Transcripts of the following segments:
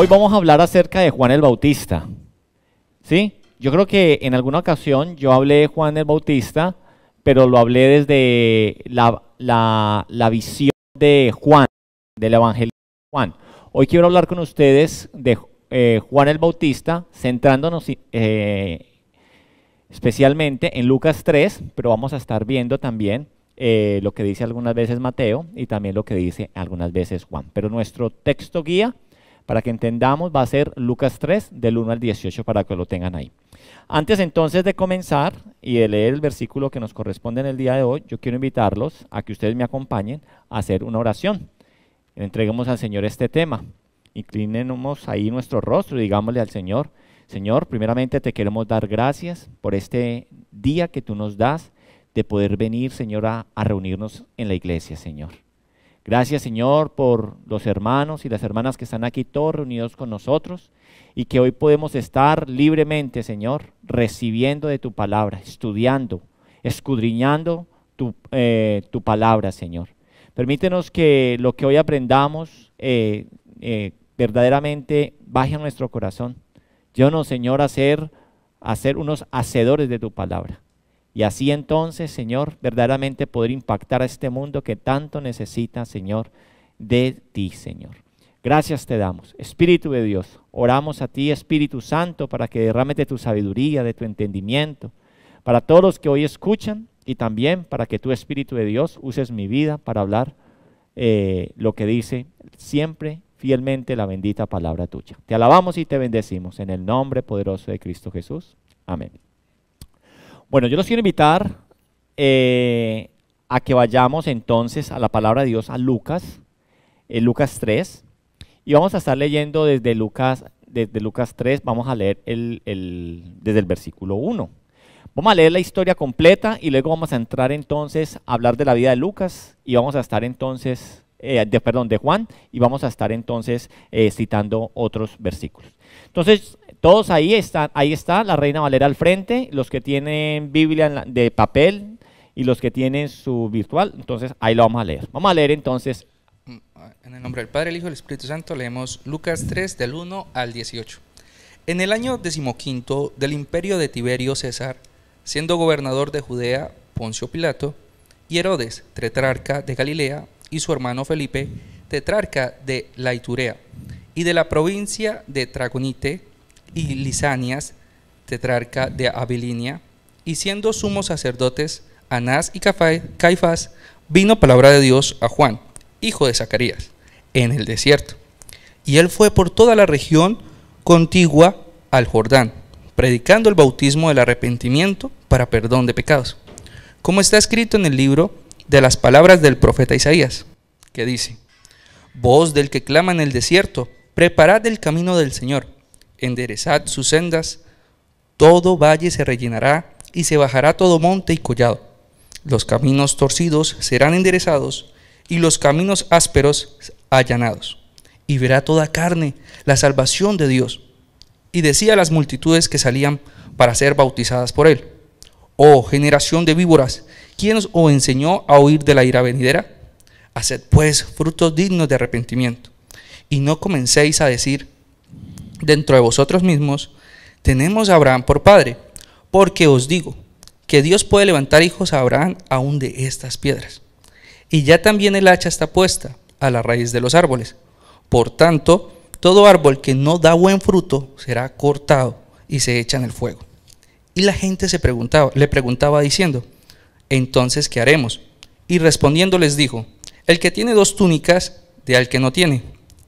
Hoy vamos a hablar acerca de Juan el Bautista. ¿Sí? Yo creo que en alguna ocasión yo hablé de Juan el Bautista, pero lo hablé desde la, visión de Juan, del Evangelio de Juan. Hoy quiero hablar con ustedes de eh, Juan el Bautista, centrándonos eh, especialmente en Lucas 3, pero vamos a estar viendo también eh, lo que dice algunas veces Mateo y también lo que dice algunas veces Juan. Pero nuestro texto guía para que entendamos, va a ser Lucas 3, del 1 al 18, para que lo tengan ahí. Antes entonces de comenzar y de leer el versículo que nos corresponde en el día de hoy, yo quiero invitarlos a que ustedes me acompañen a hacer una oración. Entreguemos al Señor este tema. Inclinemos ahí nuestro rostro y digámosle al Señor, Señor, primeramente te queremos dar gracias por este día que tú nos das de poder venir, Señor, a reunirnos en la iglesia, Señor. Gracias Señor por los hermanos y las hermanas que están aquí todos reunidos con nosotros y que hoy podemos estar libremente Señor recibiendo de tu palabra, estudiando, escudriñando tu, eh, tu palabra Señor. Permítenos que lo que hoy aprendamos eh, eh, verdaderamente baje a nuestro corazón. no Señor a ser unos hacedores de tu palabra y así entonces, Señor, verdaderamente poder impactar a este mundo que tanto necesita, Señor, de ti, Señor. Gracias te damos, Espíritu de Dios. Oramos a ti, Espíritu Santo, para que derrames de tu sabiduría, de tu entendimiento, para todos los que hoy escuchan y también para que tu Espíritu de Dios uses mi vida para hablar eh, lo que dice siempre fielmente la bendita palabra tuya. Te alabamos y te bendecimos en el nombre poderoso de Cristo Jesús. Amén. Bueno, yo los quiero invitar eh, a que vayamos entonces a la palabra de Dios a Lucas, en eh, Lucas 3, y vamos a estar leyendo desde Lucas, desde Lucas 3, vamos a leer el, desde el versículo 1. Vamos a leer la historia completa y luego vamos a entrar entonces a hablar de la vida de Lucas y vamos a estar entonces eh, de, perdón, de Juan, y vamos a estar entonces eh, citando otros versículos. Entonces, todos ahí están, ahí está la Reina Valera al frente, los que tienen Biblia de papel y los que tienen su virtual, entonces ahí lo vamos a leer. Vamos a leer entonces. Mm, en el nombre del Padre, el Hijo y el Espíritu Santo leemos Lucas 3 del 1 al 18. En el año decimoquinto del imperio de Tiberio César, siendo gobernador de Judea Poncio Pilato, y Herodes, tetrarca de Galilea, y su hermano Felipe, tetrarca de Laiturea, y de la provincia de Tragonite y Lisanias, tetrarca de Abilinia, y siendo sumos sacerdotes Anás y Caifás, vino palabra de Dios a Juan, hijo de Zacarías, en el desierto. Y él fue por toda la región contigua al Jordán, predicando el bautismo del arrepentimiento para perdón de pecados. Como está escrito en el libro de las palabras del profeta Isaías, que dice, Voz del que clama en el desierto, preparad el camino del Señor, enderezad sus sendas, todo valle se rellenará y se bajará todo monte y collado. Los caminos torcidos serán enderezados y los caminos ásperos allanados. Y verá toda carne la salvación de Dios. Y decía a las multitudes que salían para ser bautizadas por él, Oh generación de víboras, ¿quién os enseñó a huir de la ira venidera? Haced pues frutos dignos de arrepentimiento y no comencéis a decir dentro de vosotros mismos, tenemos a Abraham por padre, porque os digo que Dios puede levantar hijos a Abraham aún de estas piedras. Y ya también el hacha está puesta a la raíz de los árboles. Por tanto, todo árbol que no da buen fruto será cortado y se echa en el fuego. Y la gente se preguntaba, le preguntaba diciendo, entonces, ¿qué haremos? Y respondiendo les dijo, el que tiene dos túnicas, de al que no tiene,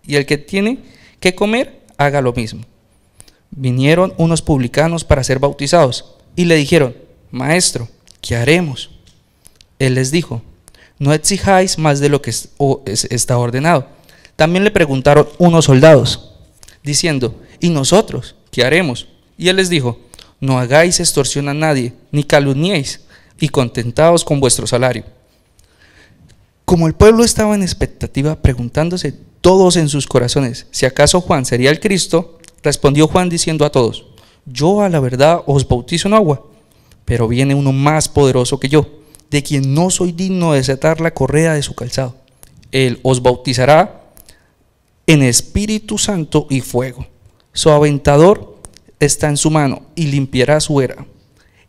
y el que tiene que comer, haga lo mismo. Vinieron unos publicanos para ser bautizados y le dijeron, Maestro, ¿qué haremos? Él les dijo, no exijáis más de lo que está ordenado. También le preguntaron unos soldados, diciendo, ¿y nosotros qué haremos? Y él les dijo, no hagáis extorsión a nadie, ni calumniéis y contentados con vuestro salario. Como el pueblo estaba en expectativa, preguntándose todos en sus corazones si acaso Juan sería el Cristo, respondió Juan diciendo a todos, yo a la verdad os bautizo en agua, pero viene uno más poderoso que yo, de quien no soy digno de desatar la correa de su calzado. Él os bautizará en Espíritu Santo y fuego. Su aventador está en su mano y limpiará su era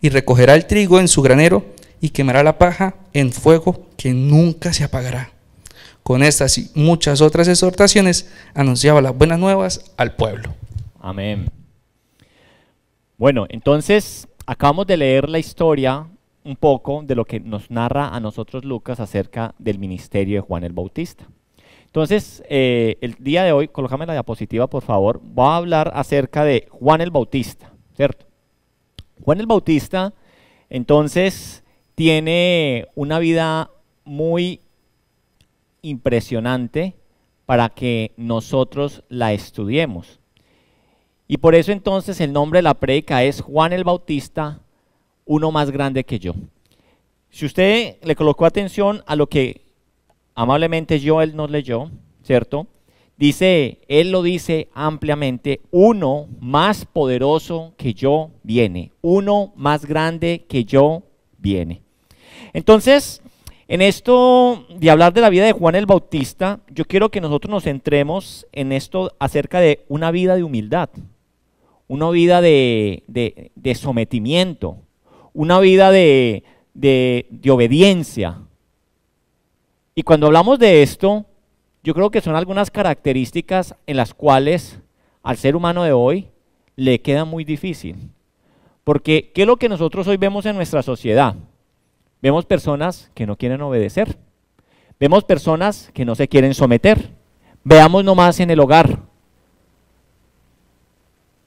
y recogerá el trigo en su granero y quemará la paja en fuego que nunca se apagará. Con estas y muchas otras exhortaciones anunciaba las buenas nuevas al pueblo. Amén. Bueno, entonces acabamos de leer la historia un poco de lo que nos narra a nosotros Lucas acerca del ministerio de Juan el Bautista. Entonces, eh, el día de hoy, colócame la diapositiva por favor, va a hablar acerca de Juan el Bautista, ¿cierto? Juan el Bautista, entonces, tiene una vida muy impresionante para que nosotros la estudiemos. Y por eso entonces el nombre de la predica es Juan el Bautista, uno más grande que yo. Si usted le colocó atención a lo que amablemente yo él nos leyó, ¿cierto? Dice, Él lo dice ampliamente, uno más poderoso que yo viene, uno más grande que yo viene. Entonces, en esto de hablar de la vida de Juan el Bautista, yo quiero que nosotros nos centremos en esto acerca de una vida de humildad, una vida de, de, sometimiento, una vida de, de, obediencia. Y cuando hablamos de esto, yo creo que son algunas características en las cuales al ser humano de hoy le queda muy difícil. Porque, ¿qué es lo que nosotros hoy vemos en nuestra sociedad? Vemos personas que no quieren obedecer. Vemos personas que no se quieren someter. Veamos nomás en el hogar.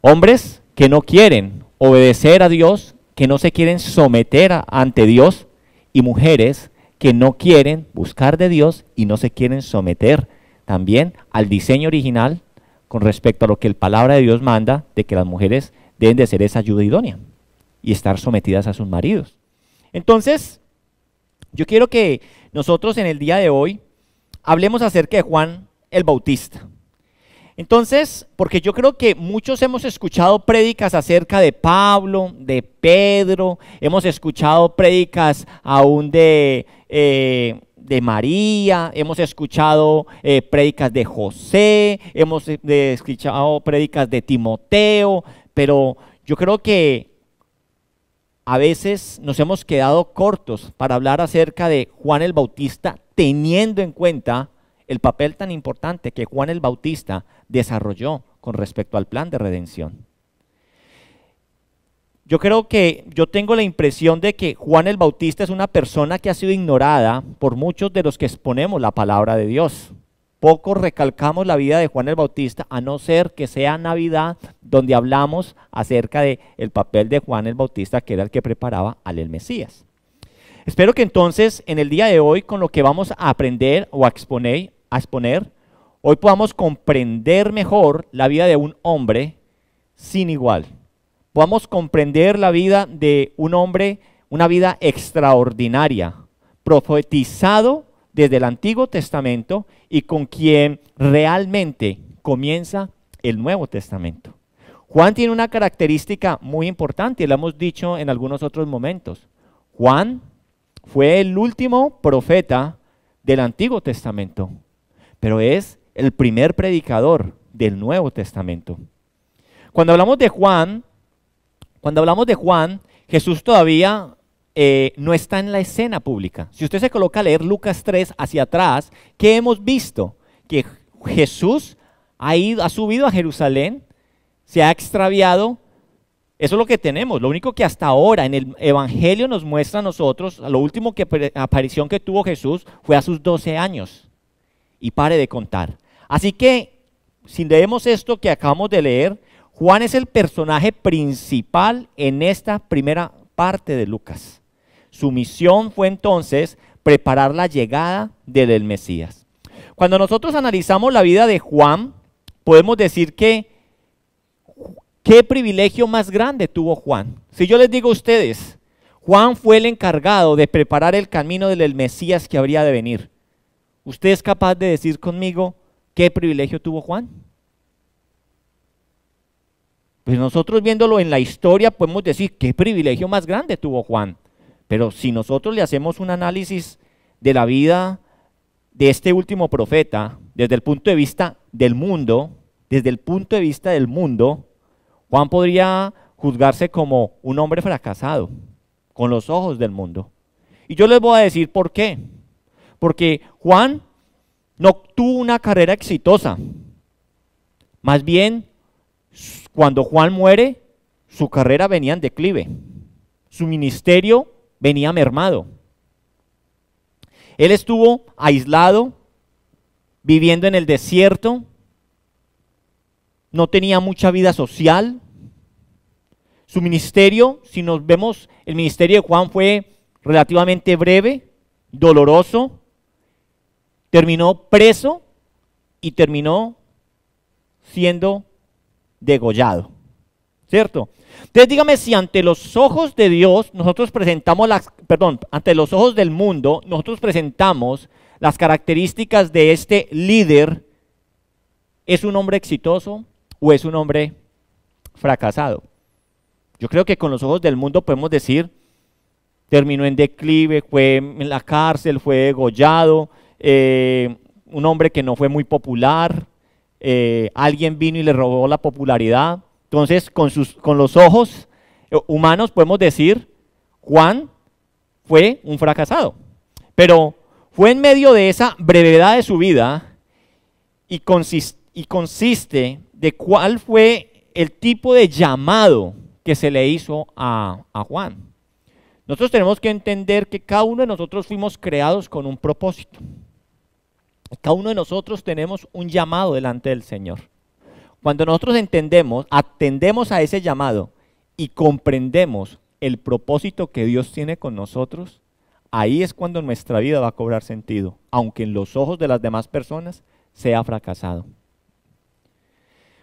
Hombres que no quieren obedecer a Dios, que no se quieren someter ante Dios, y mujeres que no quieren buscar de Dios y no se quieren someter también al diseño original con respecto a lo que la palabra de Dios manda de que las mujeres deben de ser esa ayuda idónea y estar sometidas a sus maridos. Entonces, yo quiero que nosotros en el día de hoy hablemos acerca de Juan el Bautista. Entonces, porque yo creo que muchos hemos escuchado prédicas acerca de Pablo, de Pedro, hemos escuchado prédicas aún de eh, de María, hemos escuchado eh, prédicas de José, hemos eh, escuchado prédicas de Timoteo, pero yo creo que a veces nos hemos quedado cortos para hablar acerca de Juan el Bautista, teniendo en cuenta el papel tan importante que Juan el Bautista desarrolló con respecto al plan de redención. Yo creo que yo tengo la impresión de que Juan el Bautista es una persona que ha sido ignorada por muchos de los que exponemos la palabra de Dios. Poco recalcamos la vida de Juan el Bautista, a no ser que sea Navidad donde hablamos acerca del el papel de Juan el Bautista, que era el que preparaba al el Mesías. Espero que entonces en el día de hoy, con lo que vamos a aprender o a exponer hoy podamos comprender mejor la vida de un hombre sin igual podamos comprender la vida de un hombre, una vida extraordinaria, profetizado desde el Antiguo Testamento y con quien realmente comienza el Nuevo Testamento. Juan tiene una característica muy importante, y hemos dicho en algunos otros momentos. Juan fue el último profeta del Antiguo Testamento, pero es el primer predicador del Nuevo Testamento. Cuando hablamos de Juan, cuando hablamos de Juan, Jesús todavía eh, no está en la escena pública. Si usted se coloca a leer Lucas 3 hacia atrás, ¿qué hemos visto? Que Jesús ha, ido, ha subido a Jerusalén, se ha extraviado. Eso es lo que tenemos. Lo único que hasta ahora en el Evangelio nos muestra a nosotros, lo último que aparición que tuvo Jesús fue a sus 12 años. Y pare de contar. Así que, si leemos esto que acabamos de leer, Juan es el personaje principal en esta primera parte de Lucas. Su misión fue entonces preparar la llegada del Mesías. Cuando nosotros analizamos la vida de Juan, podemos decir que qué privilegio más grande tuvo Juan. Si yo les digo a ustedes, Juan fue el encargado de preparar el camino del Mesías que habría de venir. ¿Usted es capaz de decir conmigo qué privilegio tuvo Juan? Pues nosotros viéndolo en la historia podemos decir qué privilegio más grande tuvo Juan. Pero si nosotros le hacemos un análisis de la vida de este último profeta, desde el punto de vista del mundo, desde el punto de vista del mundo, Juan podría juzgarse como un hombre fracasado, con los ojos del mundo. Y yo les voy a decir por qué. Porque Juan no tuvo una carrera exitosa. Más bien, cuando Juan muere, su carrera venía en declive, su ministerio venía mermado. Él estuvo aislado, viviendo en el desierto, no tenía mucha vida social. Su ministerio, si nos vemos, el ministerio de Juan fue relativamente breve, doloroso, terminó preso y terminó siendo degollado. ¿Cierto? Entonces dígame si ante los ojos de Dios nosotros presentamos las, perdón, ante los ojos del mundo nosotros presentamos las características de este líder, ¿es un hombre exitoso o es un hombre fracasado? Yo creo que con los ojos del mundo podemos decir, terminó en declive, fue en la cárcel, fue degollado, eh, un hombre que no fue muy popular, eh, alguien vino y le robó la popularidad. Entonces, con, sus, con los ojos eh, humanos podemos decir, Juan fue un fracasado. Pero fue en medio de esa brevedad de su vida y, y consiste de cuál fue el tipo de llamado que se le hizo a Juan. Nosotros tenemos que entender que cada uno de nosotros fuimos creados con un propósito. Cada uno de nosotros tenemos un llamado delante del Señor. Cuando nosotros entendemos, atendemos a ese llamado y comprendemos el propósito que Dios tiene con nosotros, ahí es cuando nuestra vida va a cobrar sentido, aunque en los ojos de las demás personas sea fracasado.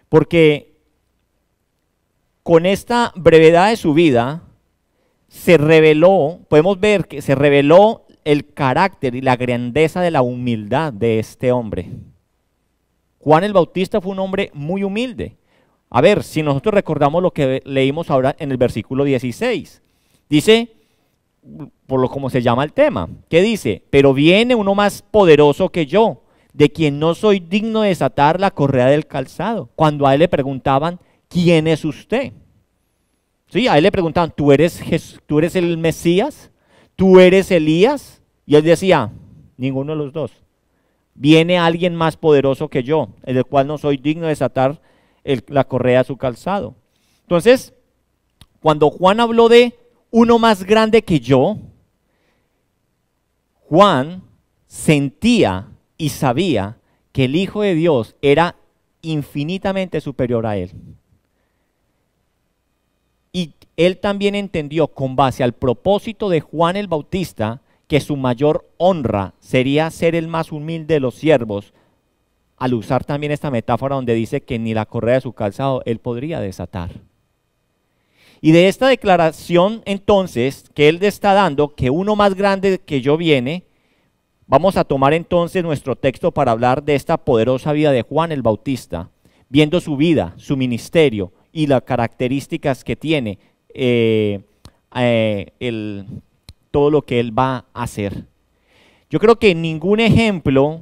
Porque con esta brevedad de su vida, se reveló, podemos ver que se reveló el carácter y la grandeza de la humildad de este hombre. Juan el Bautista fue un hombre muy humilde. A ver, si nosotros recordamos lo que leímos ahora en el versículo 16, dice, por lo como se llama el tema, que dice, pero viene uno más poderoso que yo, de quien no soy digno de desatar la correa del calzado. Cuando a él le preguntaban, ¿quién es usted? Sí, a él le preguntaban, ¿tú eres, ¿tú eres el Mesías? ¿tú eres Elías? Y él decía, ninguno de los dos. Viene alguien más poderoso que yo, el cual no soy digno de desatar la correa de su calzado. Entonces, cuando Juan habló de uno más grande que yo, Juan sentía y sabía que el Hijo de Dios era infinitamente superior a él. Y él también entendió con base al propósito de Juan el Bautista que su mayor honra sería ser el más humilde de los siervos, al usar también esta metáfora donde dice que ni la correa de su calzado él podría desatar. Y de esta declaración entonces que Él está dando, que uno más grande que yo viene, vamos a tomar entonces nuestro texto para hablar de esta poderosa vida de Juan el Bautista, viendo su vida, su ministerio, y las características que tiene eh, eh, todo lo que Él va a hacer. Yo creo que ningún ejemplo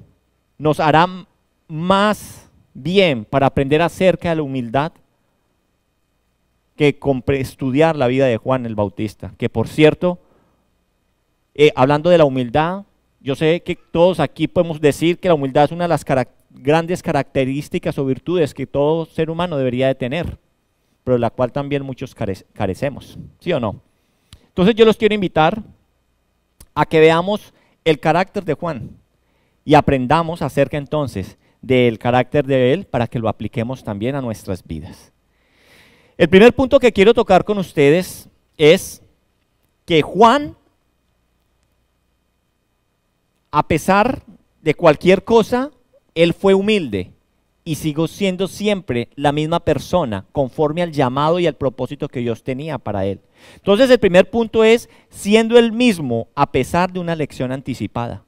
nos hará más bien para aprender acerca de la humildad que estudiar la vida de Juan el Bautista. Que por cierto, eh, hablando de la humildad, yo sé que todos aquí podemos decir que la humildad es una de las grandes características o virtudes que todo ser humano debería de tener pero la cual también muchos carecemos, ¿sí o no? Entonces yo los quiero invitar a que veamos el carácter de Juan y aprendamos acerca entonces del carácter de él para que lo apliquemos también a nuestras vidas. El primer punto que quiero tocar con ustedes es que Juan, a pesar de cualquier cosa, él fue humilde y sigo siendo siempre la misma persona, conforme al llamado y al propósito que Dios tenía para él. Entonces el primer punto es siendo el mismo a pesar de una lección anticipada.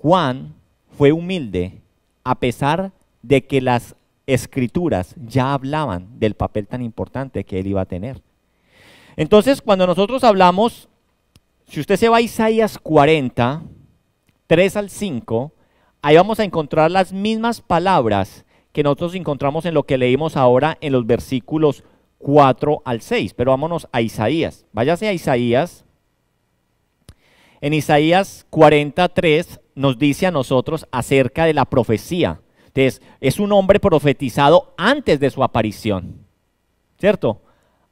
Juan fue humilde a pesar de que las escrituras ya hablaban del papel tan importante que él iba a tener. Entonces, cuando nosotros hablamos, si usted se va a Isaías 40, 3 al 5, ahí vamos a encontrar las mismas palabras que nosotros encontramos en lo que leímos ahora en los versículos 4 al 6. Pero vámonos a Isaías. Váyase a Isaías. En Isaías 43 nos dice a nosotros acerca de la profecía. Entonces, es un hombre profetizado antes de su aparición. ¿Cierto?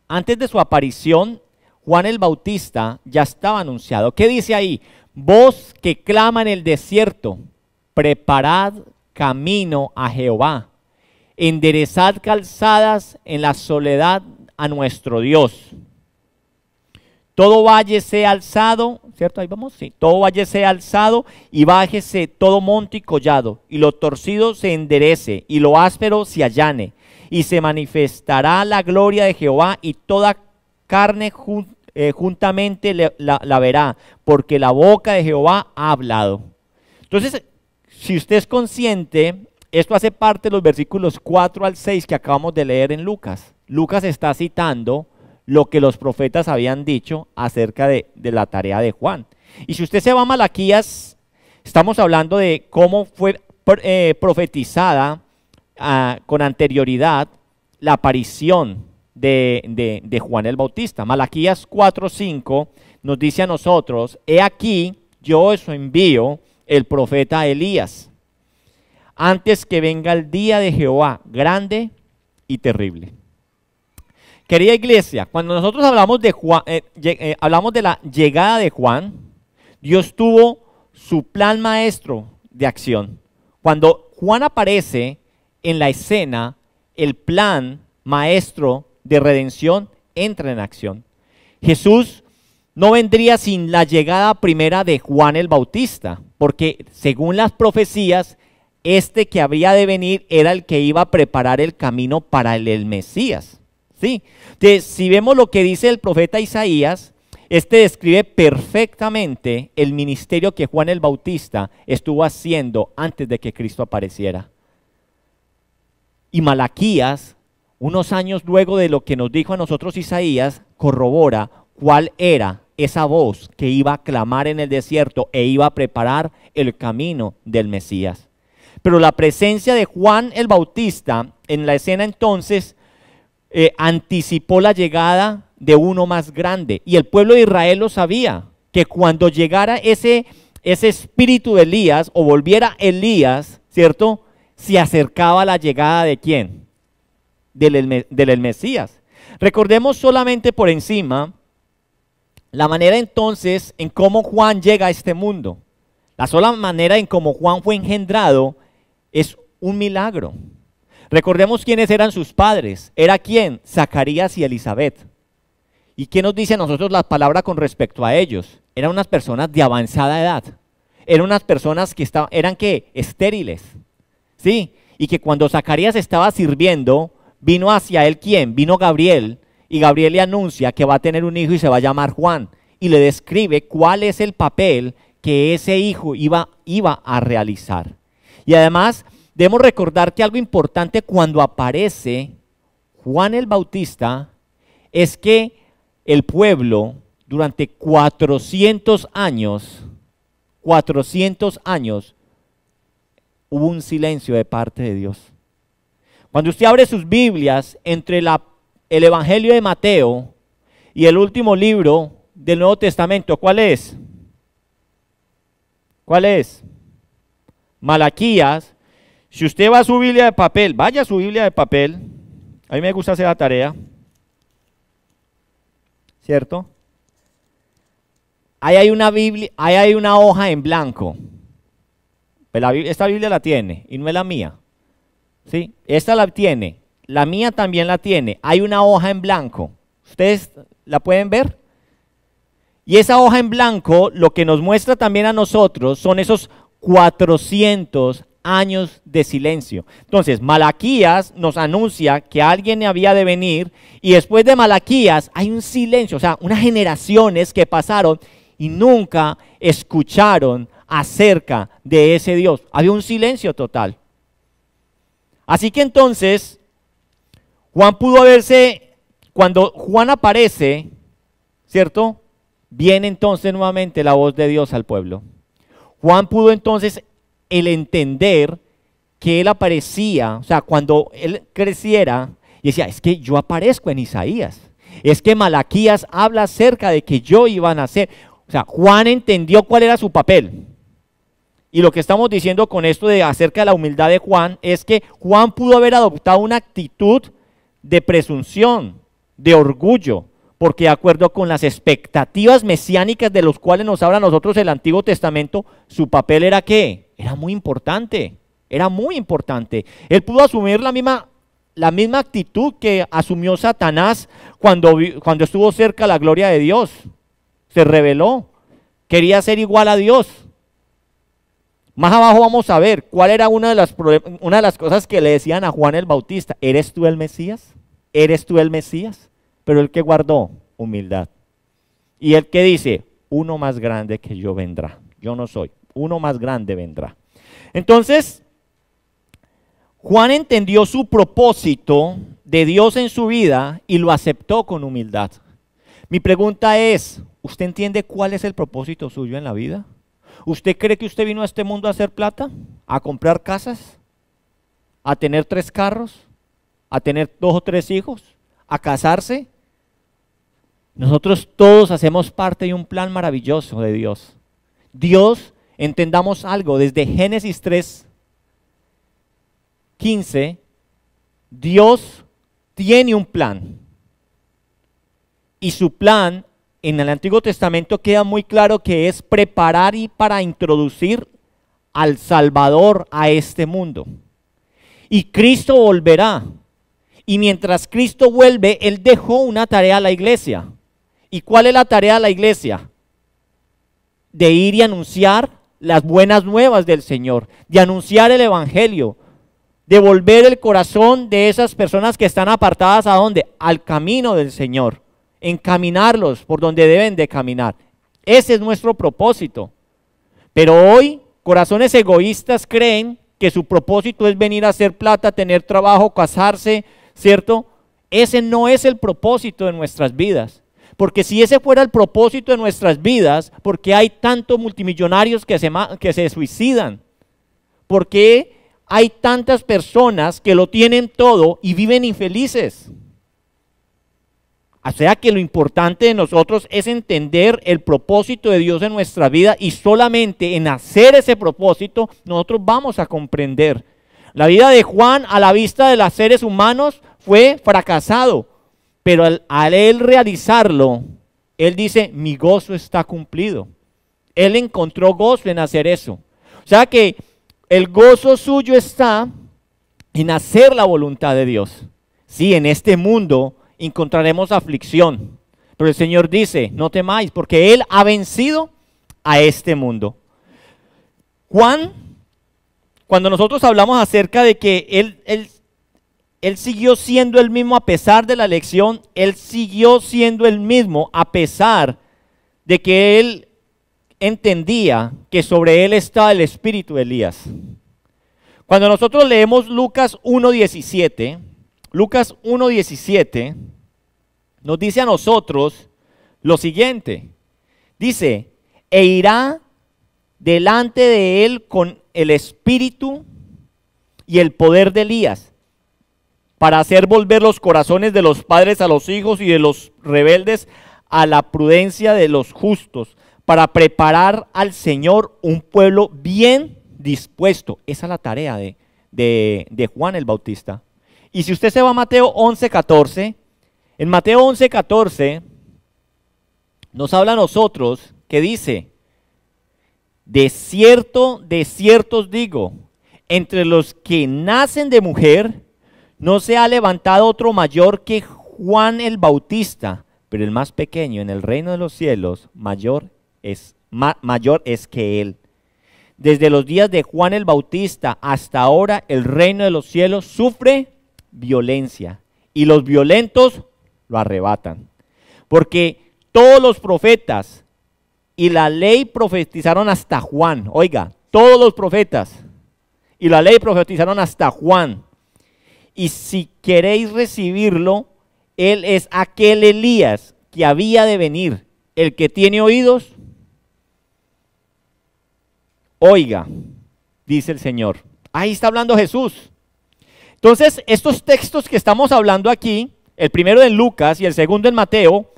Antes de su aparición, Juan el Bautista ya estaba anunciado. ¿Qué dice ahí? Voz que clama en el desierto, preparad camino a Jehová, enderezad calzadas en la soledad a nuestro Dios. Todo valle sea alzado, ¿cierto? Ahí vamos, sí. Todo valle sea alzado y bájese todo monte y collado, y lo torcido se enderece, y lo áspero se allane, y se manifestará la gloria de Jehová, y toda carne eh, juntamente la, la verá, porque la boca de Jehová ha hablado. Entonces, si usted es consciente, esto hace parte de los versículos 4 al 6 que acabamos de leer en Lucas. Lucas está citando lo que los profetas habían dicho acerca de, la tarea de Juan. Y si usted se va a Malaquías, estamos hablando de cómo fue eh, profetizada ah, con anterioridad la aparición de, de, Juan el Bautista. Malaquías 4:5 nos dice a nosotros, he aquí, yo os envío el profeta Elías, antes que venga el día de Jehová, grande y terrible. Querida iglesia, cuando nosotros hablamos de, eh, eh, hablamos de la llegada de Juan, Dios tuvo su plan maestro de acción. Cuando Juan aparece en la escena, el plan maestro de redención entra en acción. Jesús no vendría sin la llegada primera de Juan el Bautista, porque según las profecías, este que había de venir era el que iba a preparar el camino para el, Mesías. ¿sí? si vemos lo que dice el profeta Isaías, este describe perfectamente el ministerio que Juan el Bautista estuvo haciendo antes de que Cristo apareciera. Y Malaquías, unos años luego de lo que nos dijo a nosotros Isaías, corrobora cuál era esa voz que iba a clamar en el desierto e iba a preparar el camino del Mesías. Pero la presencia de Juan el Bautista en la escena entonces eh, anticipó la llegada de uno más grande. Y el pueblo de Israel lo sabía, que cuando llegara ese, ese espíritu de Elías o volviera Elías, ¿cierto? Se acercaba la llegada de quién? Del, del Mesías. Recordemos solamente por encima la manera entonces en cómo Juan llega a este mundo. La sola manera en cómo Juan fue engendrado es un milagro. Recordemos quiénes eran sus padres. ¿Era quién? Zacarías y Elizabeth. ¿Y qué nos dice a nosotros la palabra con respecto a ellos? Eran unas personas de avanzada edad. Eran unas personas que estaban, eran que estériles. ¿Sí? Y que cuando Zacarías estaba sirviendo, vino hacia él quién? Vino Gabriel y Gabriel le anuncia que va a tener un hijo y se va a llamar Juan y le describe cuál es el papel que ese hijo iba, iba a realizar. Y además debemos recordar que algo importante cuando aparece Juan el Bautista es que el pueblo durante 400 años, 400 años, hubo un silencio de parte de Dios. Cuando usted abre sus Biblias, entre la el Evangelio de Mateo y el último libro del Nuevo Testamento, ¿cuál es? ¿Cuál es? Malaquías. Si usted va a su Biblia de papel, vaya a su Biblia de papel. A mí me gusta hacer la tarea. ¿Cierto? Ahí hay una Biblia, ahí hay una hoja en blanco. Pues esta Biblia la tiene y no es la mía. ¿Sí? Esta la tiene. La mía también la tiene. Hay una hoja en blanco. ¿Ustedes la pueden ver? Y esa hoja en blanco lo que nos muestra también a nosotros son esos 400 años de silencio. Entonces, Malaquías nos anuncia que alguien había de venir y después de Malaquías hay un silencio, o sea, unas generaciones que pasaron y nunca escucharon acerca de ese Dios. Había un silencio total. Así que entonces, Juan pudo haberse, cuando Juan aparece, ¿cierto? Viene entonces nuevamente la voz de Dios al pueblo. Juan pudo entonces el entender que él aparecía, o sea, cuando él creciera, y decía, es que yo aparezco en Isaías, es que Malaquías habla acerca de que yo iba a nacer. O sea, Juan entendió cuál era su papel. Y lo que estamos diciendo con esto de acerca de la humildad de Juan es que Juan pudo haber adoptado una actitud de presunción, de orgullo, porque de acuerdo con las expectativas mesiánicas de los cuales nos habla nosotros el Antiguo Testamento, su papel era qué? Era muy importante, era muy importante. Él pudo asumir la misma, la misma actitud que asumió Satanás cuando, cuando estuvo cerca la gloria de Dios. Se reveló, quería ser igual a Dios. Más abajo vamos a ver cuál era una de las, una de las cosas que le decían a Juan el Bautista. ¿Eres tú el Mesías? ¿eres tú el Mesías? Pero el que guardó humildad. Y el que dice, uno más grande que yo vendrá. Yo no soy, uno más grande vendrá. Entonces, Juan entendió su propósito de Dios en su vida y lo aceptó con humildad. Mi pregunta es, ¿usted entiende cuál es el propósito suyo en la vida? ¿Usted cree que usted vino a este mundo a hacer plata? ¿A comprar casas? ¿A tener tres carros? a tener dos o tres hijos, a casarse. Nosotros todos hacemos parte de un plan maravilloso de Dios. Dios, entendamos algo, desde Génesis 3, 15, Dios tiene un plan. Y su plan en el Antiguo Testamento queda muy claro que es preparar y para introducir al Salvador a este mundo. Y Cristo volverá y mientras Cristo vuelve, Él dejó una tarea a la iglesia. ¿Y cuál es la tarea de la iglesia? De ir y anunciar las buenas nuevas del Señor, de anunciar el Evangelio, de volver el corazón de esas personas que están apartadas a dónde? Al camino del Señor, encaminarlos por donde deben de caminar. Ese es nuestro propósito. Pero hoy corazones egoístas creen que su propósito es venir a hacer plata, tener trabajo, casarse, ¿cierto? Ese no es el propósito de nuestras vidas. Porque si ese fuera el propósito de nuestras vidas, ¿por qué hay tantos multimillonarios que se, que se suicidan? ¿Por qué hay tantas personas que lo tienen todo y viven infelices? O sea que lo importante de nosotros es entender el propósito de Dios en nuestra vida y solamente en hacer ese propósito nosotros vamos a comprender. La vida de Juan a la vista de los seres humanos fue fracasado, pero al, él realizarlo, él dice, mi gozo está cumplido. Él encontró gozo en hacer eso. O sea que el gozo suyo está en hacer la voluntad de Dios. Sí, en este mundo encontraremos aflicción, pero el Señor dice, no temáis, porque Él ha vencido a este mundo. Juan, cuando nosotros hablamos acerca de que él, él él siguió siendo el mismo a pesar de la elección, él siguió siendo el mismo a pesar de que él entendía que sobre él está el espíritu de Elías. Cuando nosotros leemos Lucas 1.17, Lucas 1.17 nos dice a nosotros lo siguiente. Dice, e irá delante de él con el espíritu y el poder de Elías para hacer volver los corazones de los padres a los hijos y de los rebeldes a la prudencia de los justos, para preparar al Señor un pueblo bien dispuesto. Esa es la tarea de, Juan el Bautista. Y si usted se va a Mateo 11, 14, en Mateo 11, 14 nos habla a nosotros que dice, de cierto, de cierto os digo, entre los que nacen de mujer, no se ha levantado otro mayor que Juan el Bautista, pero el más pequeño en el reino de los cielos, mayor es, mayor es que él. Desde los días de Juan el Bautista hasta ahora el reino de los cielos sufre violencia y los violentos lo arrebatan. Porque todos los profetas y la ley profetizaron hasta Juan. Oiga, todos los profetas y la ley profetizaron hasta Juan. Y si queréis recibirlo, él es aquel Elías que había de venir. El que tiene oídos, oiga, dice el Señor. Ahí está hablando Jesús. Entonces, estos textos que estamos hablando aquí, el primero en Lucas y el segundo en Mateo,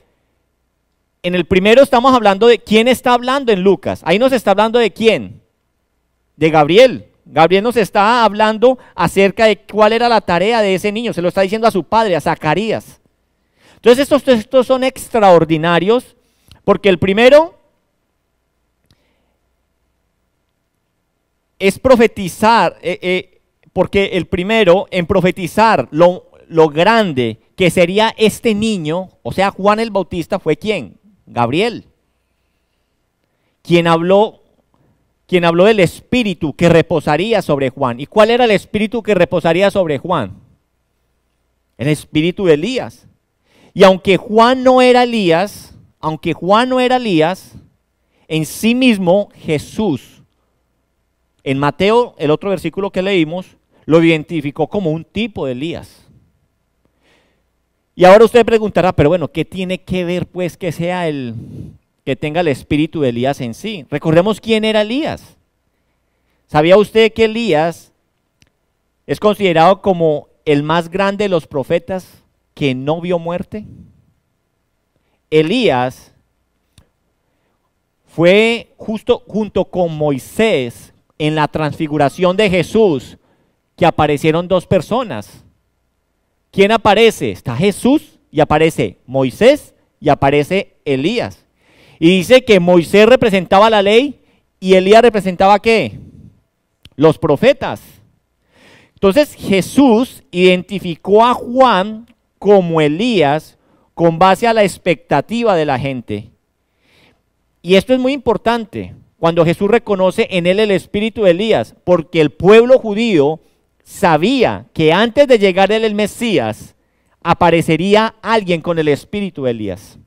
en el primero estamos hablando de quién está hablando en Lucas. Ahí nos está hablando de quién. De Gabriel. Gabriel nos está hablando acerca de cuál era la tarea de ese niño, se lo está diciendo a su padre, a Zacarías. Entonces estos textos son extraordinarios porque el primero es profetizar, eh, eh, porque el primero en profetizar lo, lo grande que sería este niño, o sea, Juan el Bautista fue quién? Gabriel, quien habló quien habló del espíritu que reposaría sobre Juan. ¿Y cuál era el espíritu que reposaría sobre Juan? El espíritu de Elías. Y aunque Juan no era Elías, aunque Juan no era Elías, en sí mismo Jesús, en Mateo, el otro versículo que leímos, lo identificó como un tipo de Elías. Y ahora usted preguntará, pero bueno, ¿qué tiene que ver pues que sea el, que tenga el espíritu de Elías en sí. Recordemos quién era Elías. ¿Sabía usted que Elías es considerado como el más grande de los profetas que no vio muerte? Elías fue justo junto con Moisés en la transfiguración de Jesús que aparecieron dos personas. ¿Quién aparece? Está Jesús y aparece Moisés y aparece Elías. Y dice que Moisés representaba la ley y Elías representaba qué? Los profetas. Entonces Jesús identificó a Juan como Elías con base a la expectativa de la gente. Y esto es muy importante cuando Jesús reconoce en él el espíritu de Elías, porque el pueblo judío sabía que antes de llegar él el Mesías, aparecería alguien con el espíritu de Elías.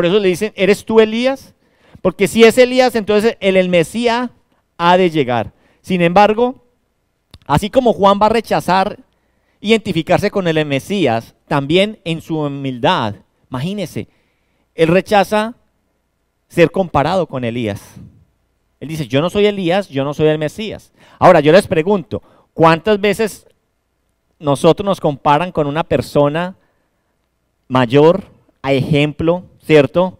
Por eso le dicen, ¿eres tú Elías? Porque si es Elías, entonces el, Mesías ha de llegar. Sin embargo, así como Juan va a rechazar identificarse con el Mesías, también en su humildad, imagínese, él rechaza ser comparado con Elías. Él dice, yo no soy Elías, yo no soy el Mesías. Ahora, yo les pregunto, ¿cuántas veces nosotros nos comparan con una persona mayor, a ejemplo ¿cierto?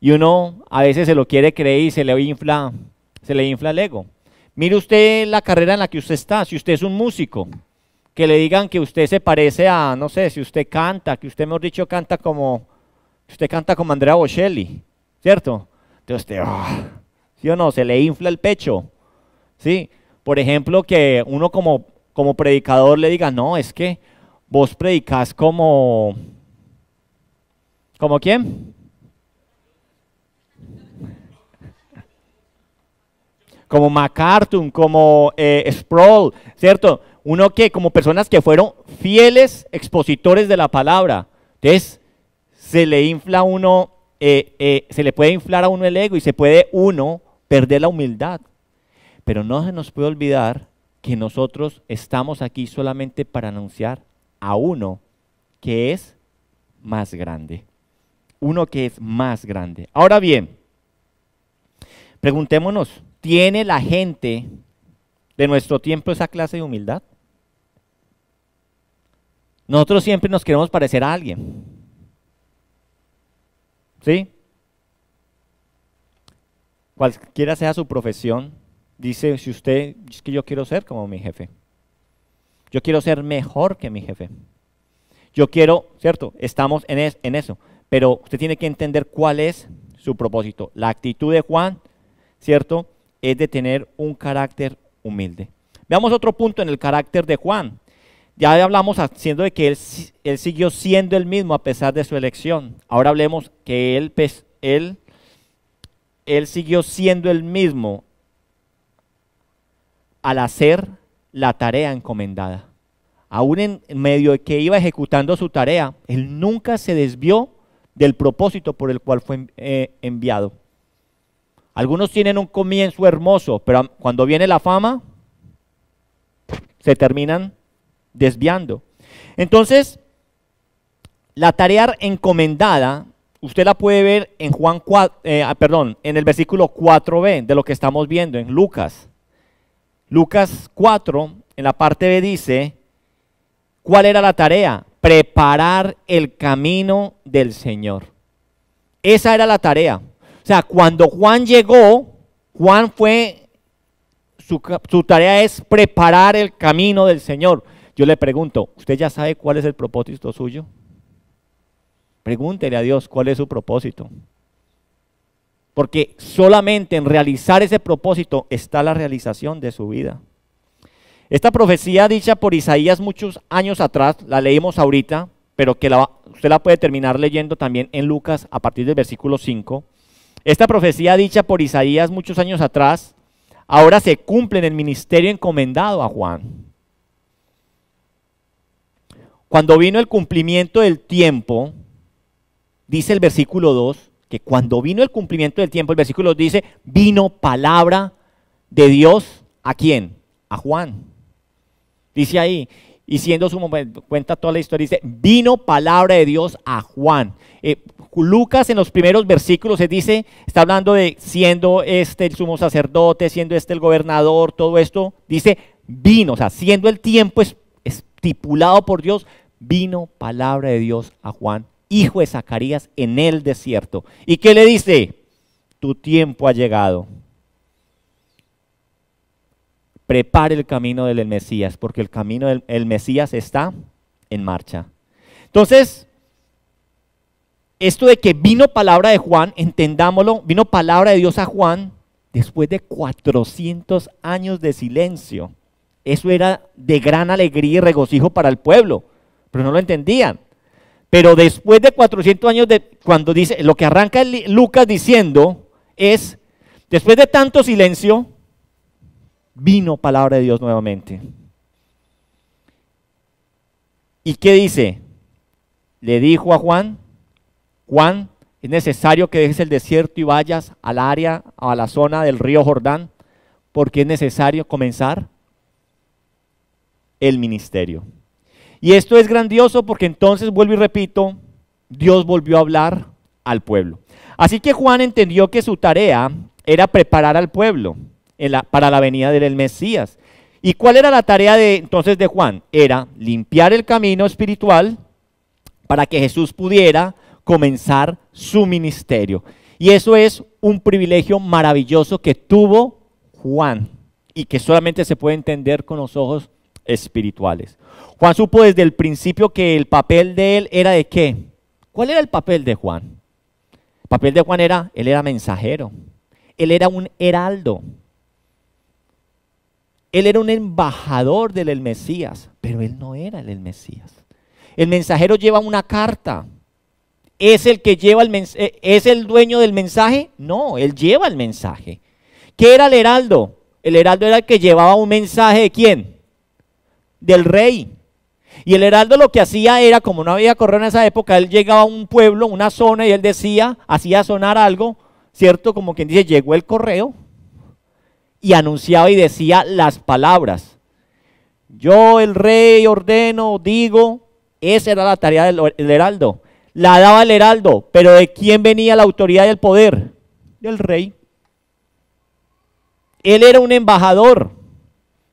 Y uno a veces se lo quiere creer y se le infla, se le infla el ego. Mire usted la carrera en la que usted está, si usted es un músico, que le digan que usted se parece a, no sé, si usted canta, que usted, ha dicho, canta como, usted canta como Andrea Bocelli, ¿cierto? Entonces usted, ah, ¿sí o no? Se le infla el pecho, ¿sí? Por ejemplo, que uno como, como predicador le diga, no, es que vos predicas como, ¿como quién? como MacArthur, como eh, Sproul, ¿cierto? Uno que como personas que fueron fieles expositores de la palabra. Entonces, se le infla uno, eh, eh, se le puede inflar a uno el ego y se puede uno perder la humildad. Pero no se nos puede olvidar que nosotros estamos aquí solamente para anunciar a uno que es más grande. Uno que es más grande. Ahora bien, preguntémonos, ¿Tiene la gente de nuestro tiempo esa clase de humildad? Nosotros siempre nos queremos parecer a alguien. ¿Sí? Cualquiera sea su profesión, dice, si usted, es que yo quiero ser como mi jefe. Yo quiero ser mejor que mi jefe. Yo quiero, ¿cierto? Estamos en, en eso. Pero usted tiene que entender cuál es su propósito. La actitud de Juan, ¿cierto? es de tener un carácter humilde. Veamos otro punto en el carácter de Juan. Ya hablamos haciendo de que él, siguió siendo el mismo a pesar de su elección. Ahora hablemos que pues, él, él siguió siendo el mismo al hacer la tarea encomendada. Aún en medio de que iba ejecutando su tarea, él nunca se desvió del propósito por el cual fue eh, enviado. Algunos tienen un comienzo hermoso, pero cuando viene la fama, se terminan desviando. Entonces, la tarea encomendada, usted la puede ver en Juan 4, eh, ah, perdón, en el versículo 4b de lo que estamos viendo en Lucas. Lucas 4, en la parte B dice, ¿cuál era la tarea? Preparar el camino del Señor. Esa era la tarea o sea, cuando Juan llegó, Juan fue, su, tarea es preparar el camino del Señor. Yo le pregunto, ¿usted ya sabe cuál es el propósito suyo? Pregúntele a Dios cuál es su propósito. Porque solamente en realizar ese propósito está la realización de su vida. Esta profecía dicha por Isaías muchos años atrás, la leímos ahorita, pero que la, usted la puede terminar leyendo también en Lucas a partir del versículo 5. Esta profecía dicha por Isaías muchos años atrás, ahora se cumple en el ministerio encomendado a Juan. Cuando vino el cumplimiento del tiempo, dice el versículo 2, que cuando vino el cumplimiento del tiempo, el versículo 2 dice, vino palabra de Dios a quién? A Juan. Dice ahí, y siendo momento, cuenta toda la historia, dice, vino palabra de Dios a Juan. Eh, Lucas en los primeros versículos se dice, está hablando de siendo este el sumo sacerdote, siendo este el gobernador, todo esto, dice vino, o sea, siendo el tiempo estipulado por Dios, vino palabra de Dios a Juan, hijo de Zacarías, en el desierto. ¿Y qué le dice? Tu tiempo ha llegado. Prepare el camino del Mesías, porque el camino del Mesías está en marcha. Entonces, esto de que vino palabra de Juan, entendámoslo, vino palabra de Dios a Juan después de 400 años de silencio. Eso era de gran alegría y regocijo para el pueblo, pero no lo entendían. Pero después de 400 años de cuando dice, lo que arranca Lucas diciendo es, después de tanto silencio, vino palabra de Dios nuevamente. ¿Y qué dice? Le dijo a Juan, Juan, es necesario que dejes el desierto y vayas al área, a la zona del río Jordán, porque es necesario comenzar el ministerio. Y esto es grandioso porque entonces, vuelvo y repito, Dios volvió a hablar al pueblo. Así que Juan entendió que su tarea era preparar al pueblo para la venida del Mesías. ¿Y cuál era la tarea de, entonces de Juan? Era limpiar el camino espiritual para que Jesús pudiera comenzar su ministerio. Y eso es un privilegio maravilloso que tuvo Juan y que solamente se puede entender con los ojos espirituales. Juan supo desde el principio que el papel de él era de qué? ¿Cuál era el papel de Juan? El papel de Juan era, él era mensajero, él era un heraldo, él era un embajador del el Mesías, pero él no era el Mesías. El mensajero lleva una carta, ¿Es el que lleva el eh, ¿Es el dueño del mensaje? No, él lleva el mensaje. ¿Qué era el heraldo? El heraldo era el que llevaba un mensaje de quién? Del rey. Y el heraldo lo que hacía era, como no había correo en esa época, él llegaba a un pueblo, una zona, y él decía, hacía sonar algo, ¿cierto? Como quien dice, llegó el correo, y anunciaba y decía las palabras. Yo, el rey, ordeno, digo, esa era la tarea del heraldo la daba el heraldo, pero ¿de quién venía la autoridad y el poder? Del rey. Él era un embajador.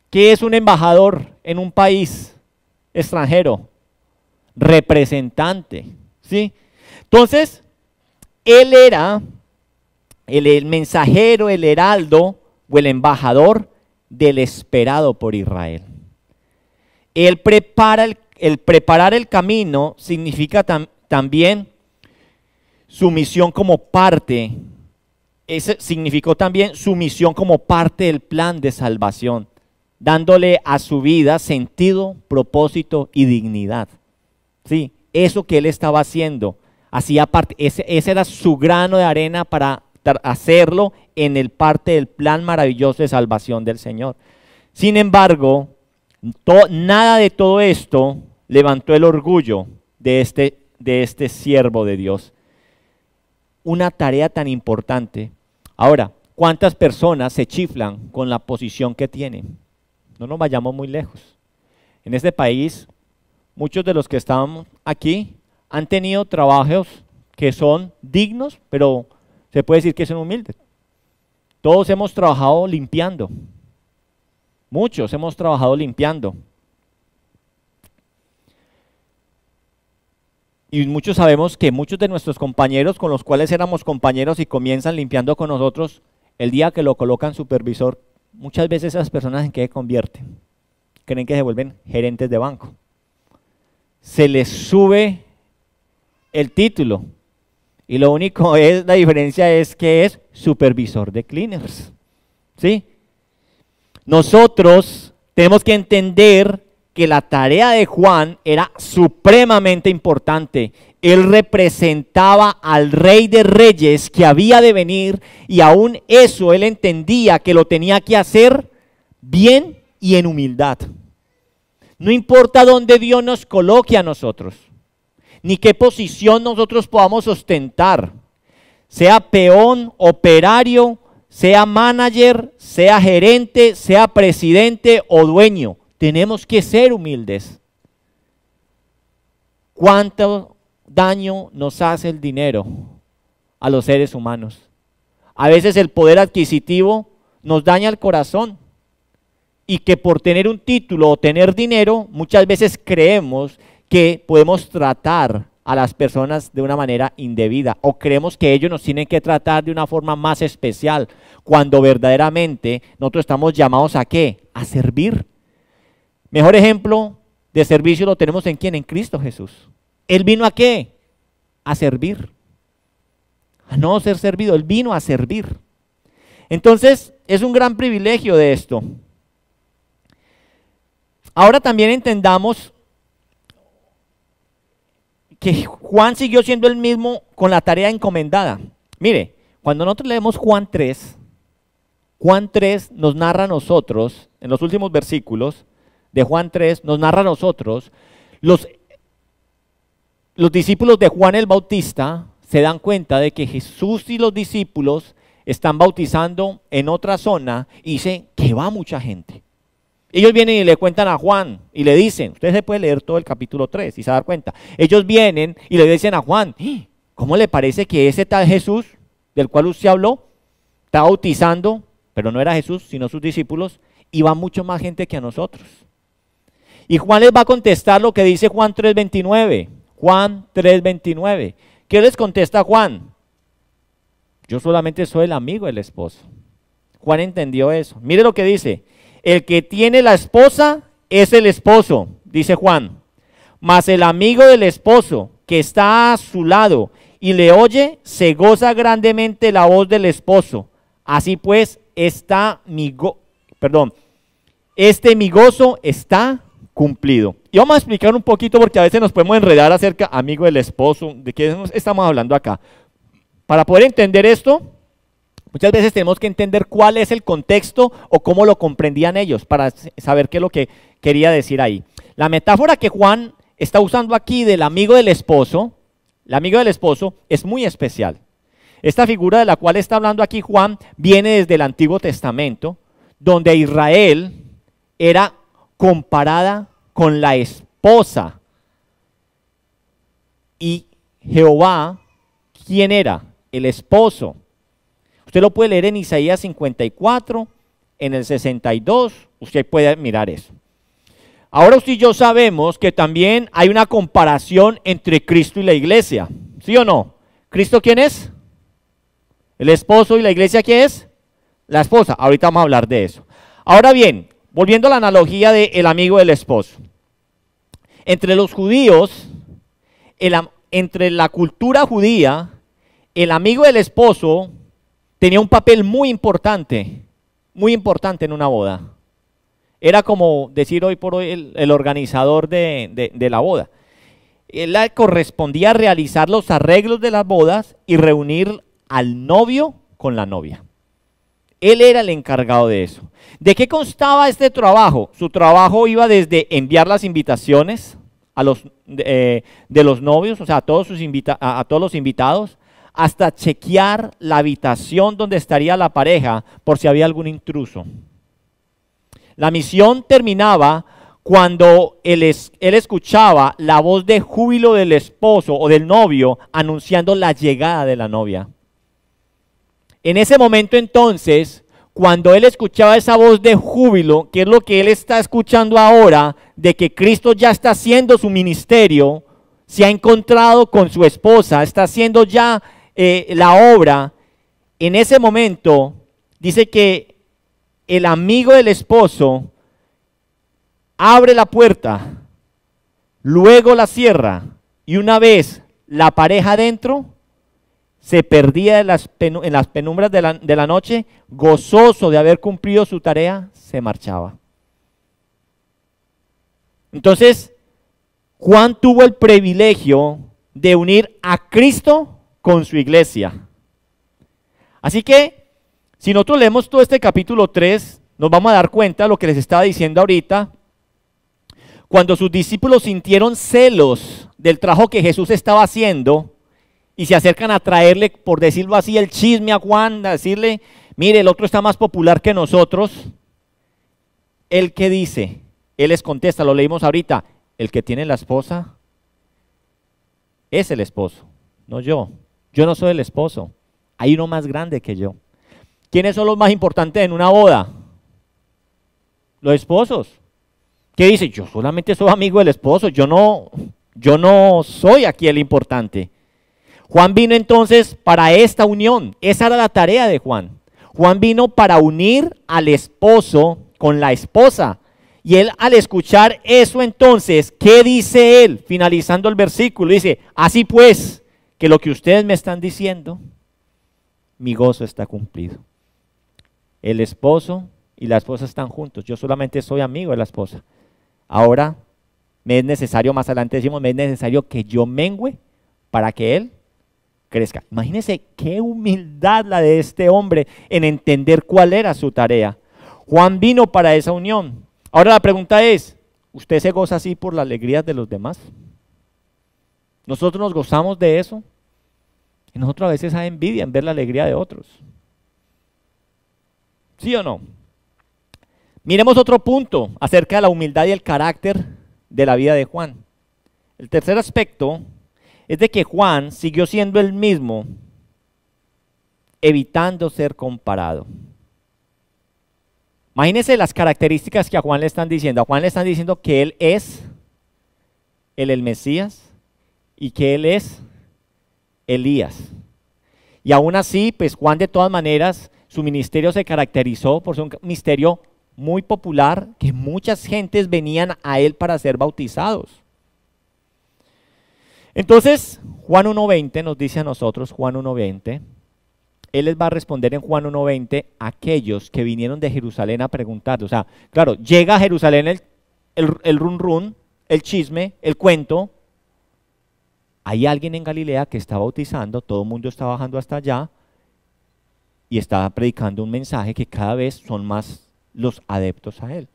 ¿Qué es un embajador en un país extranjero? Representante, ¿sí? Entonces, él era el, mensajero, el heraldo o el embajador del esperado por Israel. Él prepara el, preparar el camino significa, también también su misión como parte, significó también su misión como parte del plan de salvación, dándole a su vida sentido, propósito y dignidad. Sí, eso que él estaba haciendo, hacía parte, ese, era su grano de arena para hacerlo en el parte del plan maravilloso de salvación del Señor. Sin embargo, nada de todo esto levantó el orgullo de este de este siervo de Dios. Una tarea tan importante. Ahora, ¿cuántas personas se chiflan con la posición que tienen? No nos vayamos muy lejos. En este país, muchos de los que estamos aquí han tenido trabajos que son dignos, pero se puede decir que son humildes. Todos hemos trabajado limpiando. Muchos hemos trabajado limpiando. Y muchos sabemos que muchos de nuestros compañeros con los cuales éramos compañeros y comienzan limpiando con nosotros, el día que lo colocan supervisor, muchas veces esas personas en qué se convierten. Creen que se vuelven gerentes de banco. Se les sube el título. Y lo único es, la diferencia es que es supervisor de cleaners. ¿Sí? Nosotros tenemos que entender que la tarea de Juan era supremamente importante. Él representaba al rey de reyes que había de venir y aún eso él entendía que lo tenía que hacer bien y en humildad. No importa dónde Dios nos coloque a nosotros, ni qué posición nosotros podamos ostentar, sea peón, operario, sea manager, sea gerente, sea presidente o dueño tenemos que ser humildes. ¿Cuánto daño nos hace el dinero a los seres humanos? A veces el poder adquisitivo nos daña el corazón y que por tener un título o tener dinero muchas veces creemos que podemos tratar a las personas de una manera indebida o creemos que ellos nos tienen que tratar de una forma más especial, cuando verdaderamente nosotros estamos llamados a qué? A servir. Mejor ejemplo de servicio lo tenemos en quién? En Cristo Jesús. ¿Él vino a qué? A servir. A no ser servido, él vino a servir. Entonces, es un gran privilegio de esto. Ahora también entendamos que Juan siguió siendo el mismo con la tarea encomendada. Mire, cuando nosotros leemos Juan 3, Juan 3 nos narra a nosotros, en los últimos versículos, de Juan 3 nos narra a nosotros, los, discípulos de Juan el Bautista se dan cuenta de que Jesús y los discípulos están bautizando en otra zona y dicen que va mucha gente. Ellos vienen y le cuentan a Juan y le dicen, usted se puede leer todo el capítulo 3 y se dar cuenta. Ellos vienen y le dicen a Juan, eh, ¿cómo le parece que ese tal Jesús del cual usted habló está bautizando, pero no era Jesús, sino sus discípulos, y va mucho más gente que a nosotros? Y Juan les va a contestar lo que dice Juan 3.29. Juan 3.29. ¿Qué les contesta Juan? Yo solamente soy el amigo del esposo. Juan entendió eso. Mire lo que dice. El que tiene la esposa es el esposo, dice Juan. Mas el amigo del esposo que está a su lado y le oye, se goza grandemente la voz del esposo. Así pues, está mi perdón, este mi gozo está cumplido. Y vamos a explicar un poquito porque a veces nos podemos enredar acerca, amigo del esposo, de qué estamos hablando acá. Para poder entender esto, muchas veces tenemos que entender cuál es el contexto o cómo lo comprendían ellos para saber qué es lo que quería decir ahí. La metáfora que Juan está usando aquí del amigo del esposo, el amigo del esposo es muy especial. Esta figura de la cual está hablando aquí Juan viene desde el Antiguo Testamento, donde Israel era comparada con la esposa. Y Jehová, ¿quién era? El esposo. Usted lo puede leer en Isaías 54, en el 62, usted puede mirar eso. Ahora usted y yo sabemos que también hay una comparación entre Cristo y la iglesia. ¿Sí o no? ¿Cristo quién es? El esposo y la iglesia quién es? La esposa. Ahorita vamos a hablar de eso. Ahora bien, Volviendo a la analogía del amigo del esposo. Entre los judíos, entre la cultura judía, el amigo del esposo tenía un papel muy importante, muy importante en una boda. Era como decir hoy por hoy el, organizador de, de, de la boda. Él correspondía realizar los arreglos de las bodas y reunir al novio con la novia. Él era el encargado de eso. ¿De qué constaba este trabajo? Su trabajo iba desde enviar las invitaciones a los, de eh, los novios, o sea, a todos, sus invita todos los invitados, hasta chequear la habitación donde estaría la pareja por si había algún intruso. La misión terminaba cuando él, él, escuchaba la voz de júbilo del esposo o del novio anunciando la llegada de la novia. En ese momento entonces, cuando él escuchaba esa voz de júbilo, que es lo que él está escuchando ahora, de que Cristo ya está haciendo su ministerio, se ha encontrado con su esposa, está haciendo ya eh, la obra, en ese momento dice que el amigo del esposo abre la puerta, luego la cierra y una vez la pareja adentro, se perdía en las, penumbras de la, noche, gozoso de haber cumplido su tarea, se marchaba. Entonces, Juan tuvo el privilegio de unir a Cristo con su iglesia. Así que, si nosotros leemos todo este capítulo 3, nos vamos a dar cuenta de lo que les estaba diciendo ahorita. Cuando sus discípulos sintieron celos del trabajo que Jesús estaba haciendo, y se acercan a traerle, por decirlo así, el chisme a Juan, a decirle, mire, el otro está más popular que nosotros. El que dice, él les contesta, lo leímos ahorita, el que tiene la esposa es el esposo, no yo. Yo no soy el esposo, hay uno más grande que yo. ¿Quiénes son los más importantes en una boda? Los esposos. ¿Qué dice? Yo solamente soy amigo del esposo, yo no, yo no soy aquí el importante. Juan vino entonces para esta unión. Esa era la tarea de Juan. Juan vino para unir al esposo con la esposa. Y él al escuchar eso entonces, ¿qué dice él? Finalizando el versículo, dice, así pues, que lo que ustedes me están diciendo, mi gozo está cumplido. El esposo y la esposa están juntos. Yo solamente soy amigo de la esposa. Ahora me es necesario, más adelante decimos, me es necesario que yo mengüe para que él crezca. Imagínense qué humildad la de este hombre en entender cuál era su tarea. Juan vino para esa unión. Ahora la pregunta es, ¿usted se goza así por la alegría de los demás? ¿Nosotros nos gozamos de eso? Y nosotros a veces hay envidia en ver la alegría de otros. ¿Sí o no? Miremos otro punto acerca de la humildad y el carácter de la vida de Juan. El tercer aspecto es de que Juan siguió siendo el mismo, evitando ser comparado. Imagínense las características que a Juan le están diciendo. A Juan le están diciendo que él es el, Mesías y que él es Elías. Y aún así, pues Juan de todas maneras, su ministerio se caracterizó por ser un ministerio muy popular, que muchas gentes venían a él para ser bautizados. Entonces, Juan 1.20 nos dice a nosotros, Juan 1.20, Él les va a responder en Juan 1.20 a aquellos que vinieron de Jerusalén a preguntar. O sea, claro, llega a Jerusalén el, el, run run, el chisme, el cuento. Hay alguien en Galilea que está bautizando, todo el mundo está bajando hasta allá y está predicando un mensaje que cada vez son más los adeptos a él.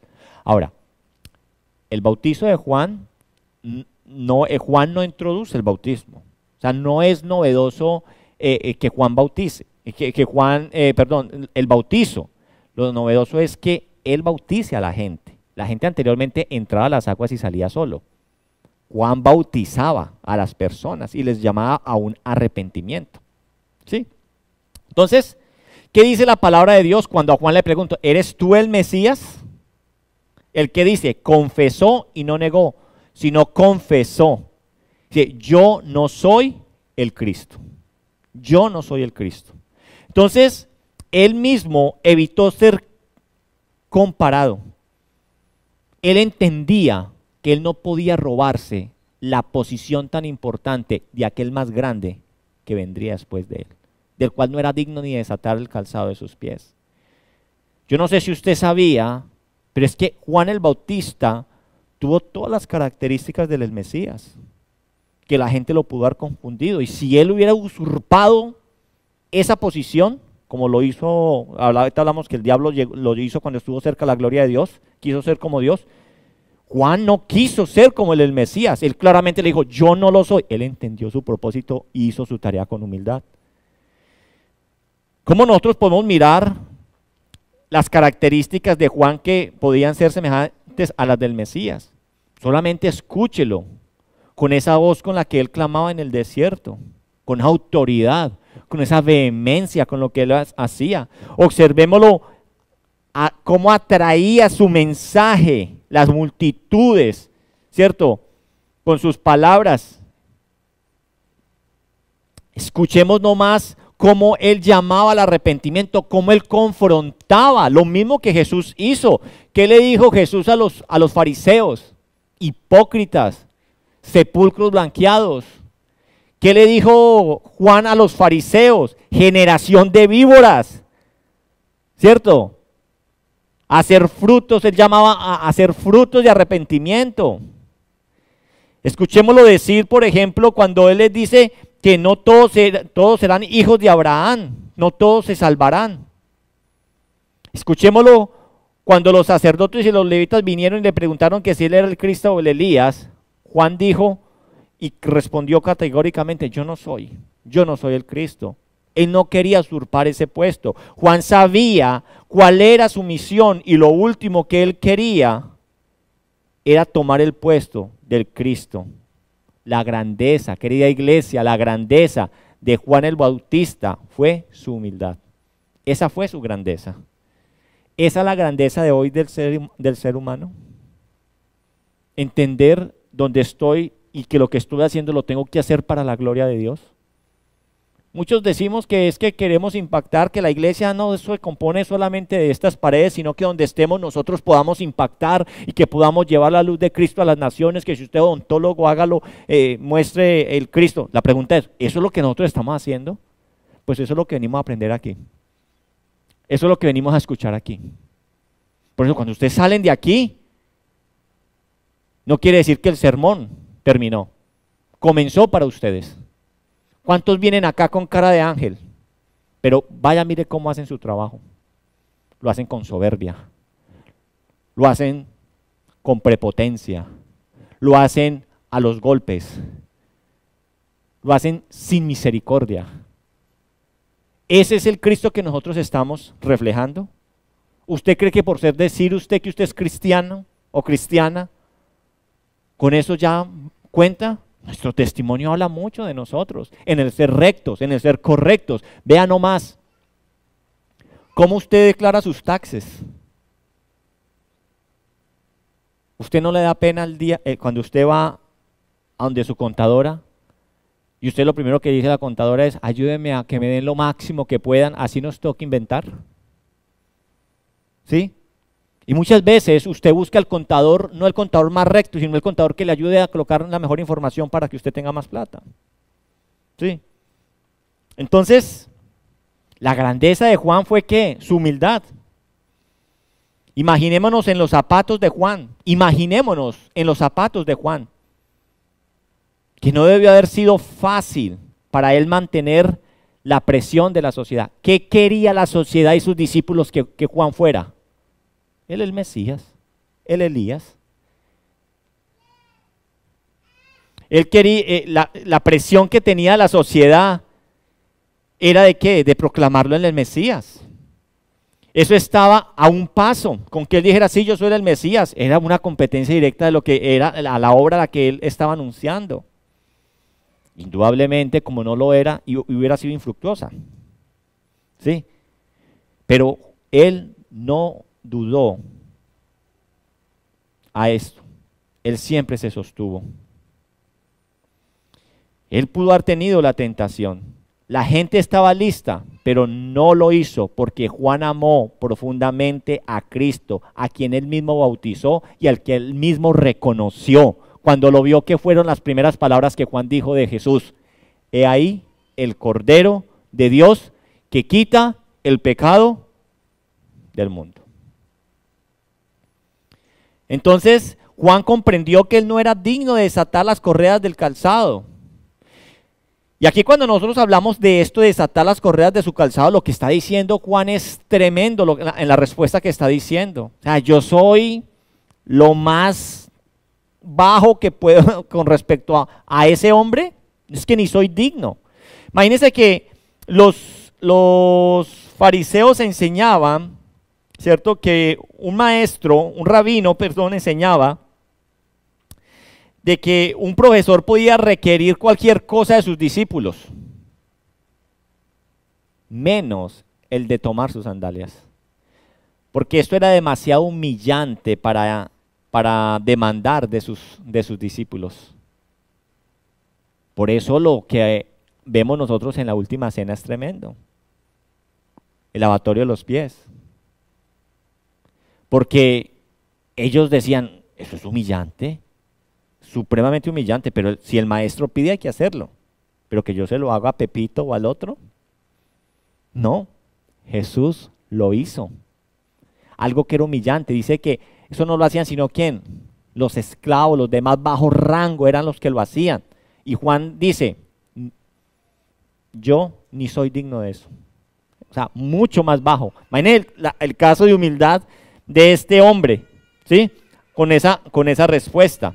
Ahora, el bautizo de Juan eh, Juan no introduce el bautismo. O sea, no es novedoso eh, eh, que Juan bautice, que, que Juan, perdón, el bautizo. Lo novedoso es que él bautice a la gente. La gente anteriormente entraba a las aguas y salía solo. Juan bautizaba a las personas y les llamaba a un arrepentimiento. ¿Sí? Entonces, ¿qué dice la palabra de Dios cuando a Juan le pregunto, ¿eres tú el Mesías? El que dice, confesó y no negó sino confesó. Yo no soy el Cristo. Yo no soy el Cristo. Entonces, él mismo evitó ser comparado. Él entendía que él no podía robarse la posición tan importante de aquel más grande que vendría después de él, del cual no era digno ni desatar el calzado de sus pies. Yo no sé si usted sabía, pero es que Juan el Bautista tuvo todas las características del Mesías, que la gente lo pudo haber confundido. Y si él hubiera usurpado esa posición, como lo hizo, ahorita hablamos que el diablo lo hizo cuando estuvo cerca de la gloria de Dios, quiso ser como Dios. Juan no quiso ser como el, Mesías. Él claramente le dijo, yo no lo soy. Él entendió su propósito y hizo su tarea con humildad. ¿Cómo nosotros podemos mirar las características de Juan que podían ser semejantes? a las del Mesías. Solamente escúchelo con esa voz con la que él clamaba en el desierto, con autoridad, con esa vehemencia con lo que él hacía. Observémoslo a cómo atraía su mensaje las multitudes, ¿cierto? Con sus palabras. Escuchemos nomás cómo él llamaba al arrepentimiento, cómo él confrontaba, lo mismo que Jesús hizo. ¿Qué le dijo Jesús a los, a los fariseos? Hipócritas, sepulcros blanqueados. ¿Qué le dijo Juan a los fariseos? Generación de víboras. ¿Cierto? Hacer frutos, él llamaba a hacer frutos de arrepentimiento. Escuchémoslo decir, por ejemplo, cuando él les dice que no todos, todos serán hijos de Abraham, no todos se salvarán. Escuchémoslo cuando los sacerdotes y los levitas vinieron y le preguntaron que si él era el Cristo o el Elías, Juan dijo y respondió categóricamente, yo no soy, yo no soy el Cristo. Él no quería usurpar ese puesto. Juan sabía cuál era su misión y lo último que él quería era tomar el puesto del Cristo. La grandeza, querida iglesia, la grandeza de Juan el Bautista fue su humildad. Esa fue su grandeza. Esa es la grandeza de hoy del ser, del ser humano. Entender dónde estoy y que lo que estoy haciendo lo tengo que hacer para la gloria de Dios. Muchos decimos que es que queremos impactar, que la iglesia no se compone solamente de estas paredes, sino que donde estemos nosotros podamos impactar y que podamos llevar la luz de Cristo a las naciones, que si usted es odontólogo hágalo, eh, muestre el Cristo. La pregunta es, ¿eso es lo que nosotros estamos haciendo? Pues eso es lo que venimos a aprender aquí. Eso es lo que venimos a escuchar aquí. Por eso cuando ustedes salen de aquí, no quiere decir que el sermón terminó. Comenzó para ustedes. ¿Cuántos vienen acá con cara de ángel? Pero vaya, mire cómo hacen su trabajo. Lo hacen con soberbia. Lo hacen con prepotencia. Lo hacen a los golpes. Lo hacen sin misericordia. ¿Ese es el Cristo que nosotros estamos reflejando? ¿Usted cree que por ser decir usted que usted es cristiano o cristiana, con eso ya cuenta? Nuestro testimonio habla mucho de nosotros, en el ser rectos, en el ser correctos. Vea nomás cómo usted declara sus taxes. ¿Usted no le da pena el día eh, cuando usted va a donde su contadora? Y usted lo primero que dice a la contadora es, ayúdeme a que me den lo máximo que puedan, así nos toca inventar. ¿Sí? Y muchas veces usted busca el contador, no el contador más recto, sino el contador que le ayude a colocar la mejor información para que usted tenga más plata. ¿Sí? Entonces, la grandeza de Juan fue qué? su humildad. Imaginémonos en los zapatos de Juan. Imaginémonos en los zapatos de Juan. Que no debió haber sido fácil para él mantener la presión de la sociedad. ¿Qué quería la sociedad y sus discípulos que Juan fuera? Él el Mesías, el Elías. Él quería, eh, la, presión que tenía la sociedad era de qué? De proclamarlo en el Mesías. Eso estaba a un paso. Con que él dijera, sí, yo soy el Mesías. Era una competencia directa de lo que era a la obra a la que él estaba anunciando. Indudablemente, como no lo era, y hubiera sido infructuosa. ¿Sí? Pero él no dudó a esto. Él siempre se sostuvo. Él pudo haber tenido la tentación. La gente estaba lista, pero no lo hizo porque Juan amó profundamente a Cristo, a quien él mismo bautizó y al que él mismo reconoció cuando lo vio que fueron las primeras palabras que Juan dijo de Jesús. He ahí el Cordero de Dios que quita el pecado del mundo. Entonces Juan comprendió que él no era digno de desatar las correas del calzado. Y aquí cuando nosotros hablamos de esto, de desatar las correas de su calzado, lo que está diciendo Juan es tremendo en la respuesta que está diciendo. O sea, yo soy lo más bajo que puedo con respecto a, ese hombre. Es que ni soy digno. Imagínense que los fariseos enseñaban ¿cierto? Que un maestro, un rabino, perdón, enseñaba de que un profesor podía requerir cualquier cosa de sus discípulos, menos el de tomar sus sandalias. Porque esto era demasiado humillante para, para demandar de sus, de sus discípulos. Por eso lo que vemos nosotros en la última cena es tremendo. El lavatorio de los pies porque ellos decían, eso es humillante, supremamente humillante, pero si el maestro pide hay que hacerlo, pero que yo se lo haga a Pepito o al otro. No, Jesús lo hizo. Algo que era humillante, dice que eso no lo hacían sino quién, los esclavos, los de más bajo rango eran los que lo hacían. Y Juan dice, yo ni soy digno de eso. O sea, mucho más bajo. Imagínense, el, caso de humildad de este hombre, ¿sí? Con esa, con esa respuesta.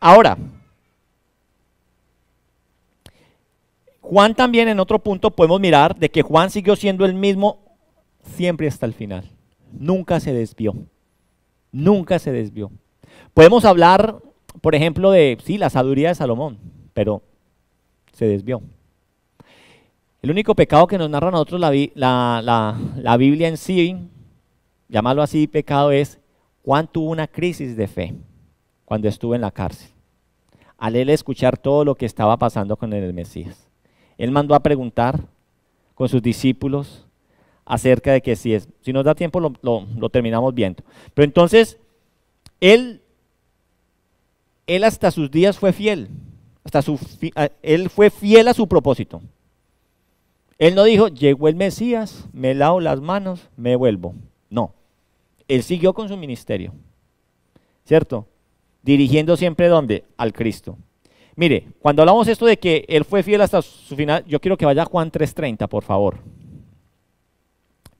Ahora, Juan también en otro punto podemos mirar de que Juan siguió siendo el mismo siempre hasta el final. Nunca se desvió. Nunca se desvió. Podemos hablar, por ejemplo, de, sí, la sabiduría de Salomón, pero se desvió. El único pecado que nos narra nosotros la Biblia en sí llamarlo así pecado, es ¿cuánto tuvo una crisis de fe cuando estuvo en la cárcel, al él escuchar todo lo que estaba pasando con el Mesías. Él mandó a preguntar con sus discípulos acerca de que si es, si nos da tiempo lo, terminamos viendo. Pero entonces, él, él hasta sus días fue fiel, hasta su, él fue fiel a su propósito. Él no dijo, llegó el Mesías, me lavo las manos, me vuelvo. No, él siguió con su ministerio, ¿cierto? Dirigiendo siempre dónde? Al Cristo. Mire, cuando hablamos esto de que él fue fiel hasta su final, yo quiero que vaya a Juan 3.30, por favor.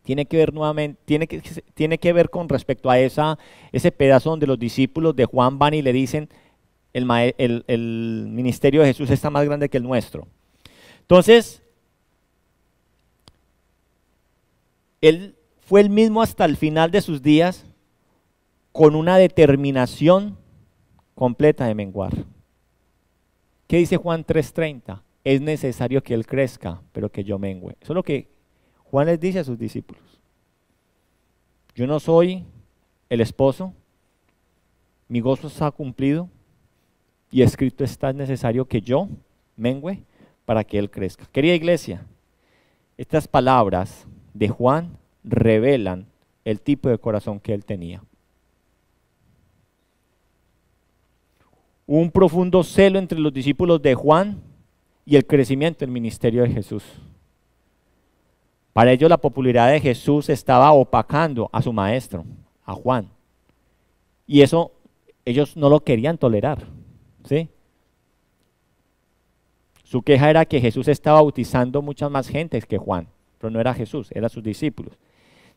Tiene que ver nuevamente, tiene que, tiene que ver con respecto a esa, ese pedazo donde los discípulos de Juan van y le dicen, el, el, el ministerio de Jesús está más grande que el nuestro. Entonces, él fue el mismo hasta el final de sus días con una determinación completa de menguar. ¿Qué dice Juan 3:30? Es necesario que Él crezca, pero que yo mengue. Eso es lo que Juan les dice a sus discípulos. Yo no soy el esposo, mi gozo se ha cumplido y escrito está necesario que yo mengue para que Él crezca. Querida iglesia, estas palabras de Juan revelan el tipo de corazón que él tenía. Un profundo celo entre los discípulos de Juan y el crecimiento del ministerio de Jesús. Para ellos la popularidad de Jesús estaba opacando a su maestro, a Juan. Y eso ellos no lo querían tolerar. ¿sí? Su queja era que Jesús estaba bautizando muchas más gentes que Juan, pero no era Jesús, eran sus discípulos.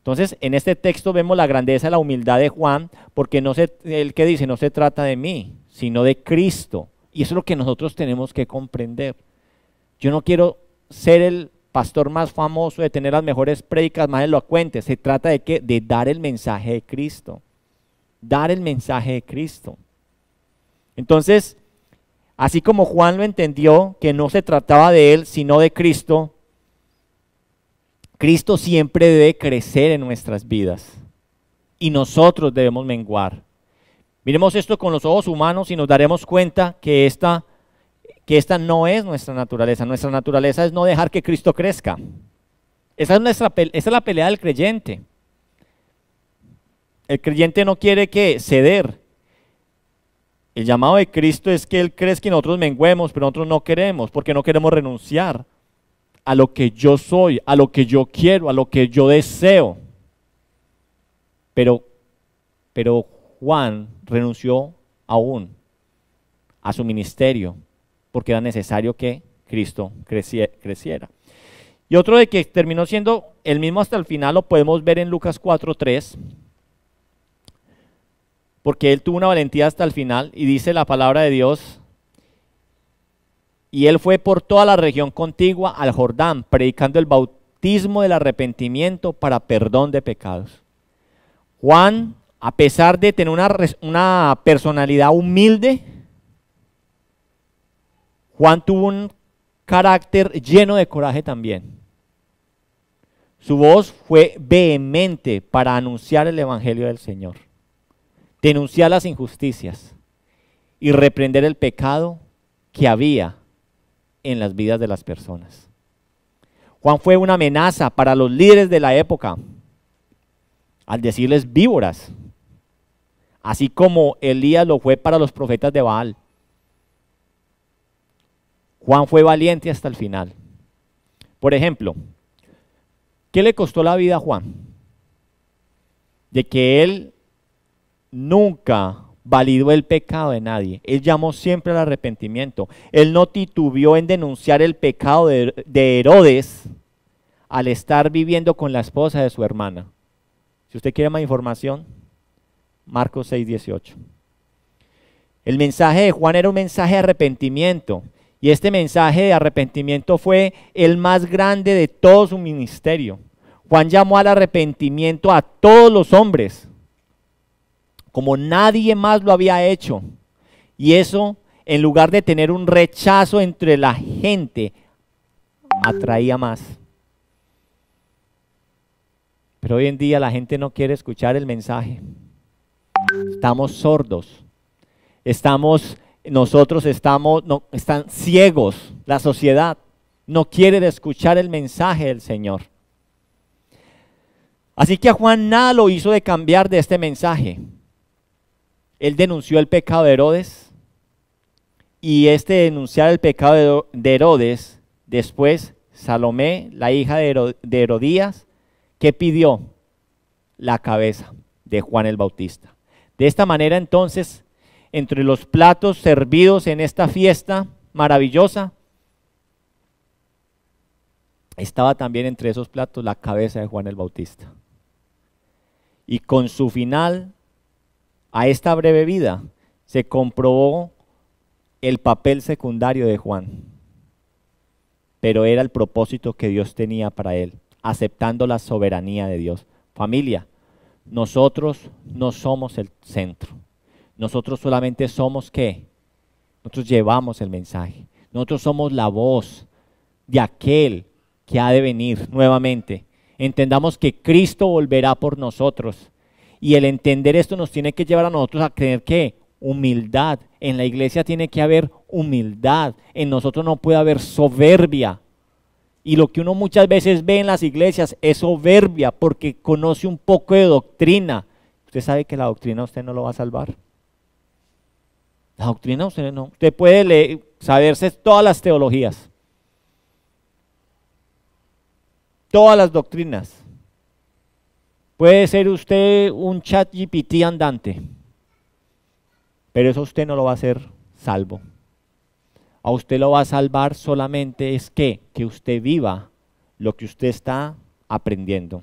Entonces, en este texto vemos la grandeza y la humildad de Juan, porque no el que dice, no se trata de mí, sino de Cristo. Y eso es lo que nosotros tenemos que comprender. Yo no quiero ser el pastor más famoso, de tener las mejores prédicas, más elocuentes. Se trata de qué? De dar el mensaje de Cristo. Dar el mensaje de Cristo. Entonces, así como Juan lo entendió, que no se trataba de él, sino de Cristo, Cristo siempre debe crecer en nuestras vidas y nosotros debemos menguar. Miremos esto con los ojos humanos y nos daremos cuenta que esta, que esta no es nuestra naturaleza. Nuestra naturaleza es no dejar que Cristo crezca. Esa es, nuestra, es la pelea del creyente. El creyente no quiere que ceder. El llamado de Cristo es que Él crezca y nosotros menguemos, pero nosotros no queremos, porque no queremos renunciar a lo que yo soy, a lo que yo quiero, a lo que yo deseo. Pero, pero Juan renunció aún a su ministerio porque era necesario que Cristo creciera. Y otro de que terminó siendo el mismo hasta el final lo podemos ver en Lucas 4.3, porque él tuvo una valentía hasta el final y dice la palabra de Dios y él fue por toda la región contigua al Jordán, predicando el bautismo del arrepentimiento para perdón de pecados. Juan, a pesar de tener una, una personalidad humilde, Juan tuvo un carácter lleno de coraje también. Su voz fue vehemente para anunciar el Evangelio del Señor, denunciar las injusticias y reprender el pecado que había en las vidas de las personas. Juan fue una amenaza para los líderes de la época al decirles víboras, así como Elías lo fue para los profetas de Baal. Juan fue valiente hasta el final. Por ejemplo, ¿qué le costó la vida a Juan? De que él nunca validó el pecado de nadie. Él llamó siempre al arrepentimiento. Él no titubió en denunciar el pecado de, Herodes al estar viviendo con la esposa de su hermana. Si usted quiere más información, Marcos 6, El mensaje de Juan era un mensaje de arrepentimiento. Y este mensaje de arrepentimiento fue el más grande de todo su ministerio. Juan llamó al arrepentimiento a todos los hombres como nadie más lo había hecho. Y eso, en lugar de tener un rechazo entre la gente, atraía más. Pero hoy en día la gente no quiere escuchar el mensaje. Estamos sordos. Estamos, nosotros estamos, están ciegos. La sociedad no quiere escuchar el mensaje del Señor. Así que a Juan nada lo hizo de cambiar de este mensaje. Él denunció el pecado de Herodes y este denunciar el pecado de Herodes, después Salomé, la hija de Herodías, que pidió la cabeza de Juan el Bautista. De esta manera entonces, entre los platos servidos en esta fiesta maravillosa, estaba también entre esos platos la cabeza de Juan el Bautista. Y con su final a esta breve vida se comprobó el papel secundario de Juan, pero era el propósito que Dios tenía para él, aceptando la soberanía de Dios. Familia, nosotros no somos el centro, nosotros solamente somos qué? Nosotros llevamos el mensaje, nosotros somos la voz de aquel que ha de venir nuevamente. Entendamos que Cristo volverá por nosotros y el entender esto nos tiene que llevar a nosotros a creer que humildad, en la iglesia tiene que haber humildad, en nosotros no puede haber soberbia. Y lo que uno muchas veces ve en las iglesias es soberbia porque conoce un poco de doctrina. Usted sabe que la doctrina usted no lo va a salvar. La doctrina usted no. Usted puede leer, saberse todas las teologías, todas las doctrinas, Puede ser usted un chat GPT andante, pero eso usted no lo va a hacer salvo. A usted lo va a salvar solamente es que, que usted viva lo que usted está aprendiendo.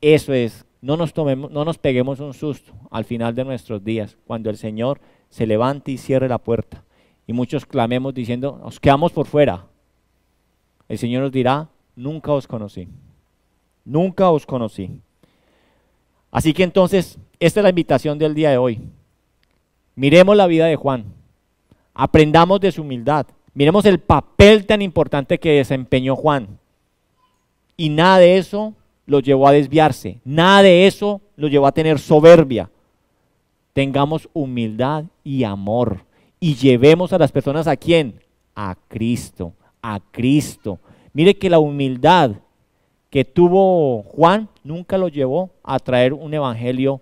Eso es, no nos, tomemos, no nos peguemos un susto al final de nuestros días, cuando el Señor se levante y cierre la puerta. Y muchos clamemos diciendo, nos quedamos por fuera. El Señor nos dirá, nunca os conocí, nunca os conocí. Así que entonces, esta es la invitación del día de hoy. Miremos la vida de Juan, aprendamos de su humildad, miremos el papel tan importante que desempeñó Juan. Y nada de eso lo llevó a desviarse, nada de eso lo llevó a tener soberbia. Tengamos humildad y amor y llevemos a las personas a quién? A Cristo, a Cristo. Mire que la humildad que tuvo Juan nunca lo llevó a traer un evangelio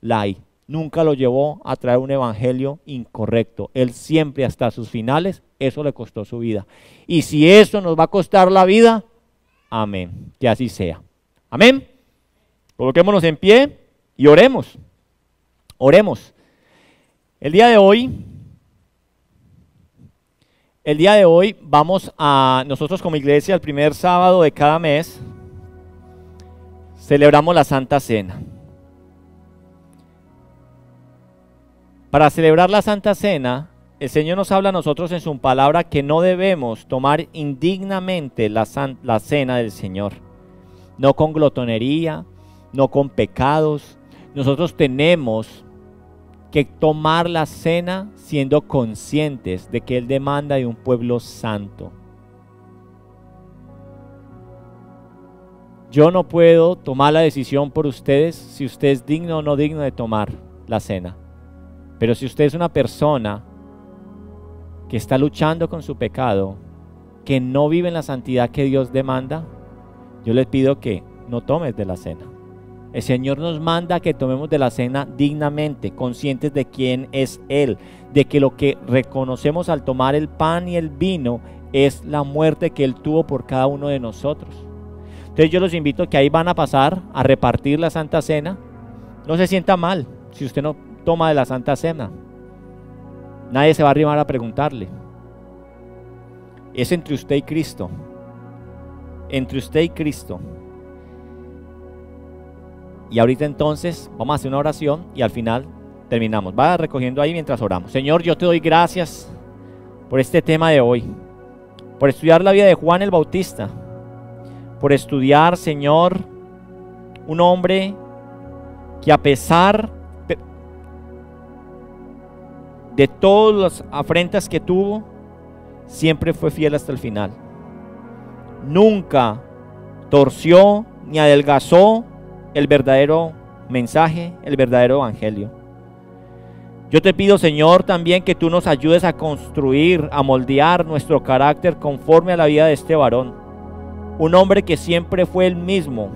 light, nunca lo llevó a traer un evangelio incorrecto. Él siempre hasta sus finales, eso le costó su vida. Y si eso nos va a costar la vida, amén, que así sea. Amén. Coloquémonos en pie y oremos. Oremos. El día de hoy el día de hoy vamos a, nosotros como iglesia, el primer sábado de cada mes, celebramos la Santa Cena. Para celebrar la Santa Cena, el Señor nos habla a nosotros en su palabra que no debemos tomar indignamente la, la cena del Señor. No con glotonería, no con pecados. Nosotros tenemos que tomar la cena siendo conscientes de que Él demanda de un pueblo santo. Yo no puedo tomar la decisión por ustedes si usted es digno o no digno de tomar la cena. Pero si usted es una persona que está luchando con su pecado, que no vive en la santidad que Dios demanda, yo les pido que no tomes de la cena. El Señor nos manda que tomemos de la cena dignamente, conscientes de quién es Él, de que lo que reconocemos al tomar el pan y el vino es la muerte que Él tuvo por cada uno de nosotros. Entonces yo los invito que ahí van a pasar a repartir la Santa Cena. No se sienta mal si usted no toma de la Santa Cena. Nadie se va a arribar a preguntarle. Es entre usted y Cristo. Entre usted y Cristo. Y ahorita entonces vamos a hacer una oración y al final terminamos. Va recogiendo ahí mientras oramos. Señor, yo te doy gracias por este tema de hoy, por estudiar la vida de Juan el Bautista, por estudiar, Señor, un hombre que a pesar de todas las afrentas que tuvo, siempre fue fiel hasta el final. Nunca torció ni adelgazó el verdadero mensaje, el verdadero evangelio. Yo te pido, Señor, también que tú nos ayudes a construir, a moldear nuestro carácter conforme a la vida de este varón. Un hombre que siempre fue el mismo,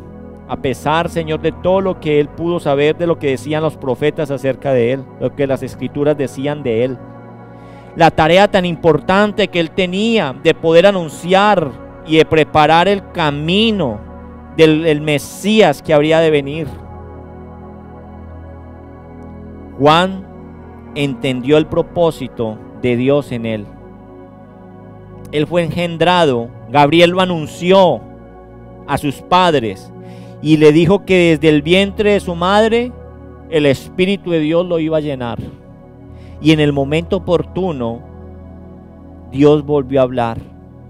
a pesar, Señor, de todo lo que él pudo saber de lo que decían los profetas acerca de él, lo que las escrituras decían de él. La tarea tan importante que él tenía de poder anunciar y de preparar el camino del, Mesías que habría de venir. Juan entendió el propósito de Dios en él. Él fue engendrado, Gabriel lo anunció a sus padres y le dijo que desde el vientre de su madre el Espíritu de Dios lo iba a llenar. Y en el momento oportuno, Dios volvió a hablar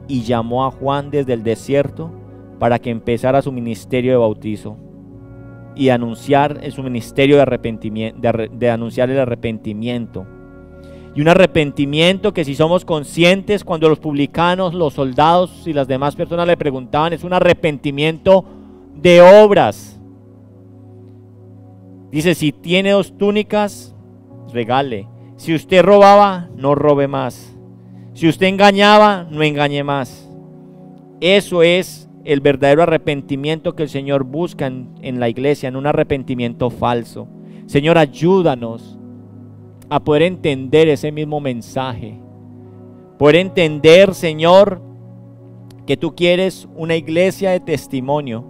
y llamó a Juan desde el desierto para que empezara su ministerio de bautizo y anunciar su ministerio de, arrepentimiento, de anunciar el arrepentimiento. Y un arrepentimiento que si somos conscientes, cuando los publicanos, los soldados y las demás personas le preguntaban, es un arrepentimiento de obras. Dice, si tiene dos túnicas, regale. Si usted robaba, no robe más. Si usted engañaba, no engañe más. Eso es el verdadero arrepentimiento que el Señor busca en, la iglesia, en un arrepentimiento falso. Señor, ayúdanos a poder entender ese mismo mensaje. Poder entender, Señor, que tú quieres una iglesia de testimonio,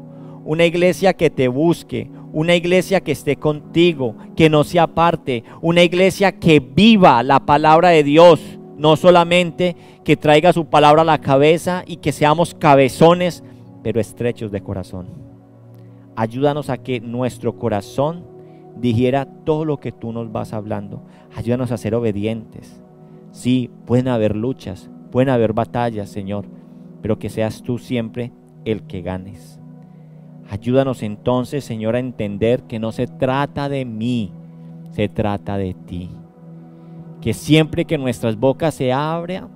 una iglesia que te busque, una iglesia que esté contigo, que no sea parte una iglesia que viva la palabra de Dios, no solamente que traiga su palabra a la cabeza y que seamos cabezones, pero estrechos de corazón. Ayúdanos a que nuestro corazón dijera todo lo que tú nos vas hablando. Ayúdanos a ser obedientes. Sí, pueden haber luchas, pueden haber batallas, Señor, pero que seas tú siempre el que ganes. Ayúdanos entonces, Señor, a entender que no se trata de mí, se trata de ti. Que siempre que nuestras bocas se abran,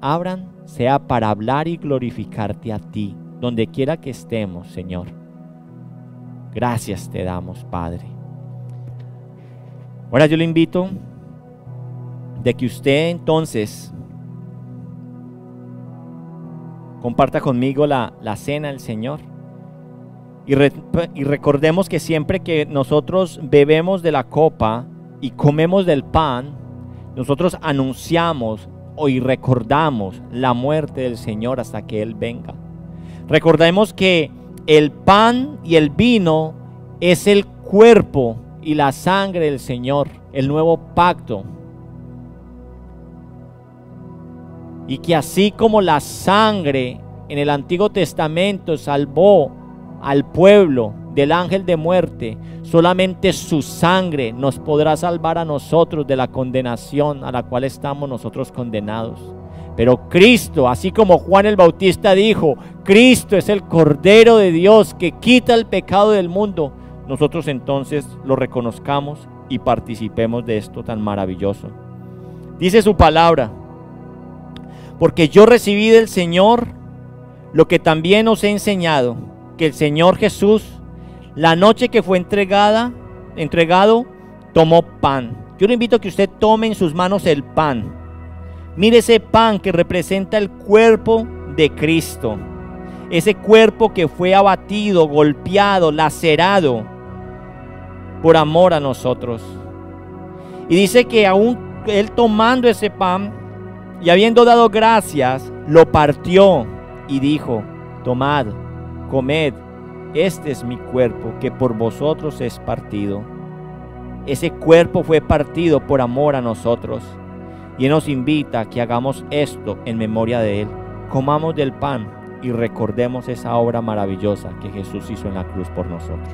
sea para hablar y glorificarte a ti donde quiera que estemos, Señor. Gracias te damos, Padre. Ahora yo le invito de que usted entonces comparta conmigo la, cena del Señor. Y, y recordemos que siempre que nosotros bebemos de la copa y comemos del pan, nosotros anunciamos y recordamos la muerte del Señor hasta que Él venga. Recordemos que el pan y el vino es el cuerpo y la sangre del Señor, el nuevo pacto. Y que así como la sangre en el Antiguo Testamento salvó al pueblo del ángel de muerte, solamente su sangre nos podrá salvar a nosotros de la condenación a la cual estamos nosotros condenados. Pero Cristo, así como Juan el Bautista dijo, Cristo es el Cordero de Dios que quita el pecado del mundo, nosotros entonces lo reconozcamos y participemos de esto tan maravilloso. Dice su palabra, porque yo recibí del Señor lo que también os he enseñado, que el Señor Jesús, la noche que fue entregada, entregado, tomó pan. Yo le invito a que usted tome en sus manos el pan Mire ese pan que representa el cuerpo de Cristo. Ese cuerpo que fue abatido, golpeado, lacerado por amor a nosotros. Y dice que aún él tomando ese pan y habiendo dado gracias, lo partió y dijo, tomad, comed, este es mi cuerpo que por vosotros es partido. Ese cuerpo fue partido por amor a nosotros y nos invita a que hagamos esto en memoria de Él. Comamos del pan y recordemos esa obra maravillosa que Jesús hizo en la cruz por nosotros.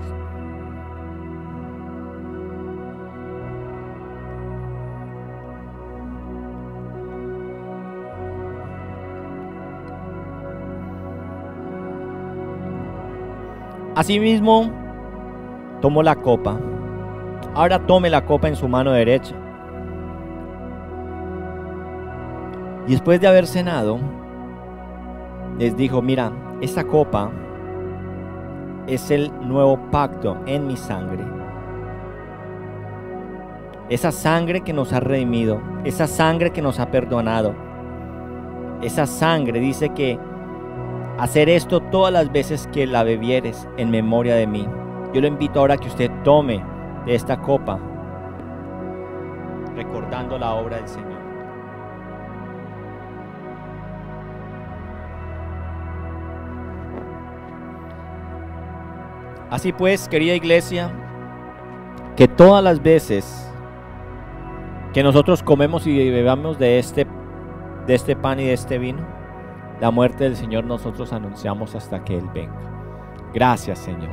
Asimismo, tomó la copa. Ahora tome la copa en su mano derecha Y después de haber cenado, les dijo, mira, esta copa es el nuevo pacto en mi sangre. Esa sangre que nos ha redimido, esa sangre que nos ha perdonado, esa sangre dice que hacer esto todas las veces que la bebieres en memoria de mí. Yo lo invito ahora a que usted tome esta copa, recordando la obra del Señor. Así pues, querida iglesia, que todas las veces que nosotros comemos y bebamos de este, de este pan y de este vino, la muerte del Señor nosotros anunciamos hasta que Él venga. Gracias Señor,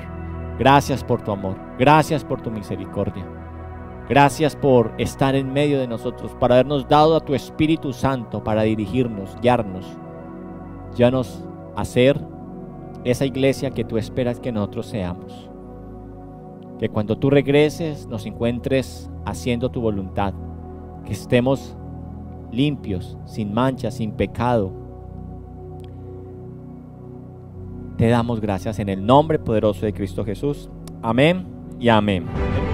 gracias por tu amor, gracias por tu misericordia, gracias por estar en medio de nosotros, para habernos dado a tu Espíritu Santo para dirigirnos, guiarnos, ya a esa iglesia que tú esperas que nosotros seamos. Que cuando tú regreses nos encuentres haciendo tu voluntad, que estemos limpios, sin mancha, sin pecado. Te damos gracias en el nombre poderoso de Cristo Jesús. Amén y amén.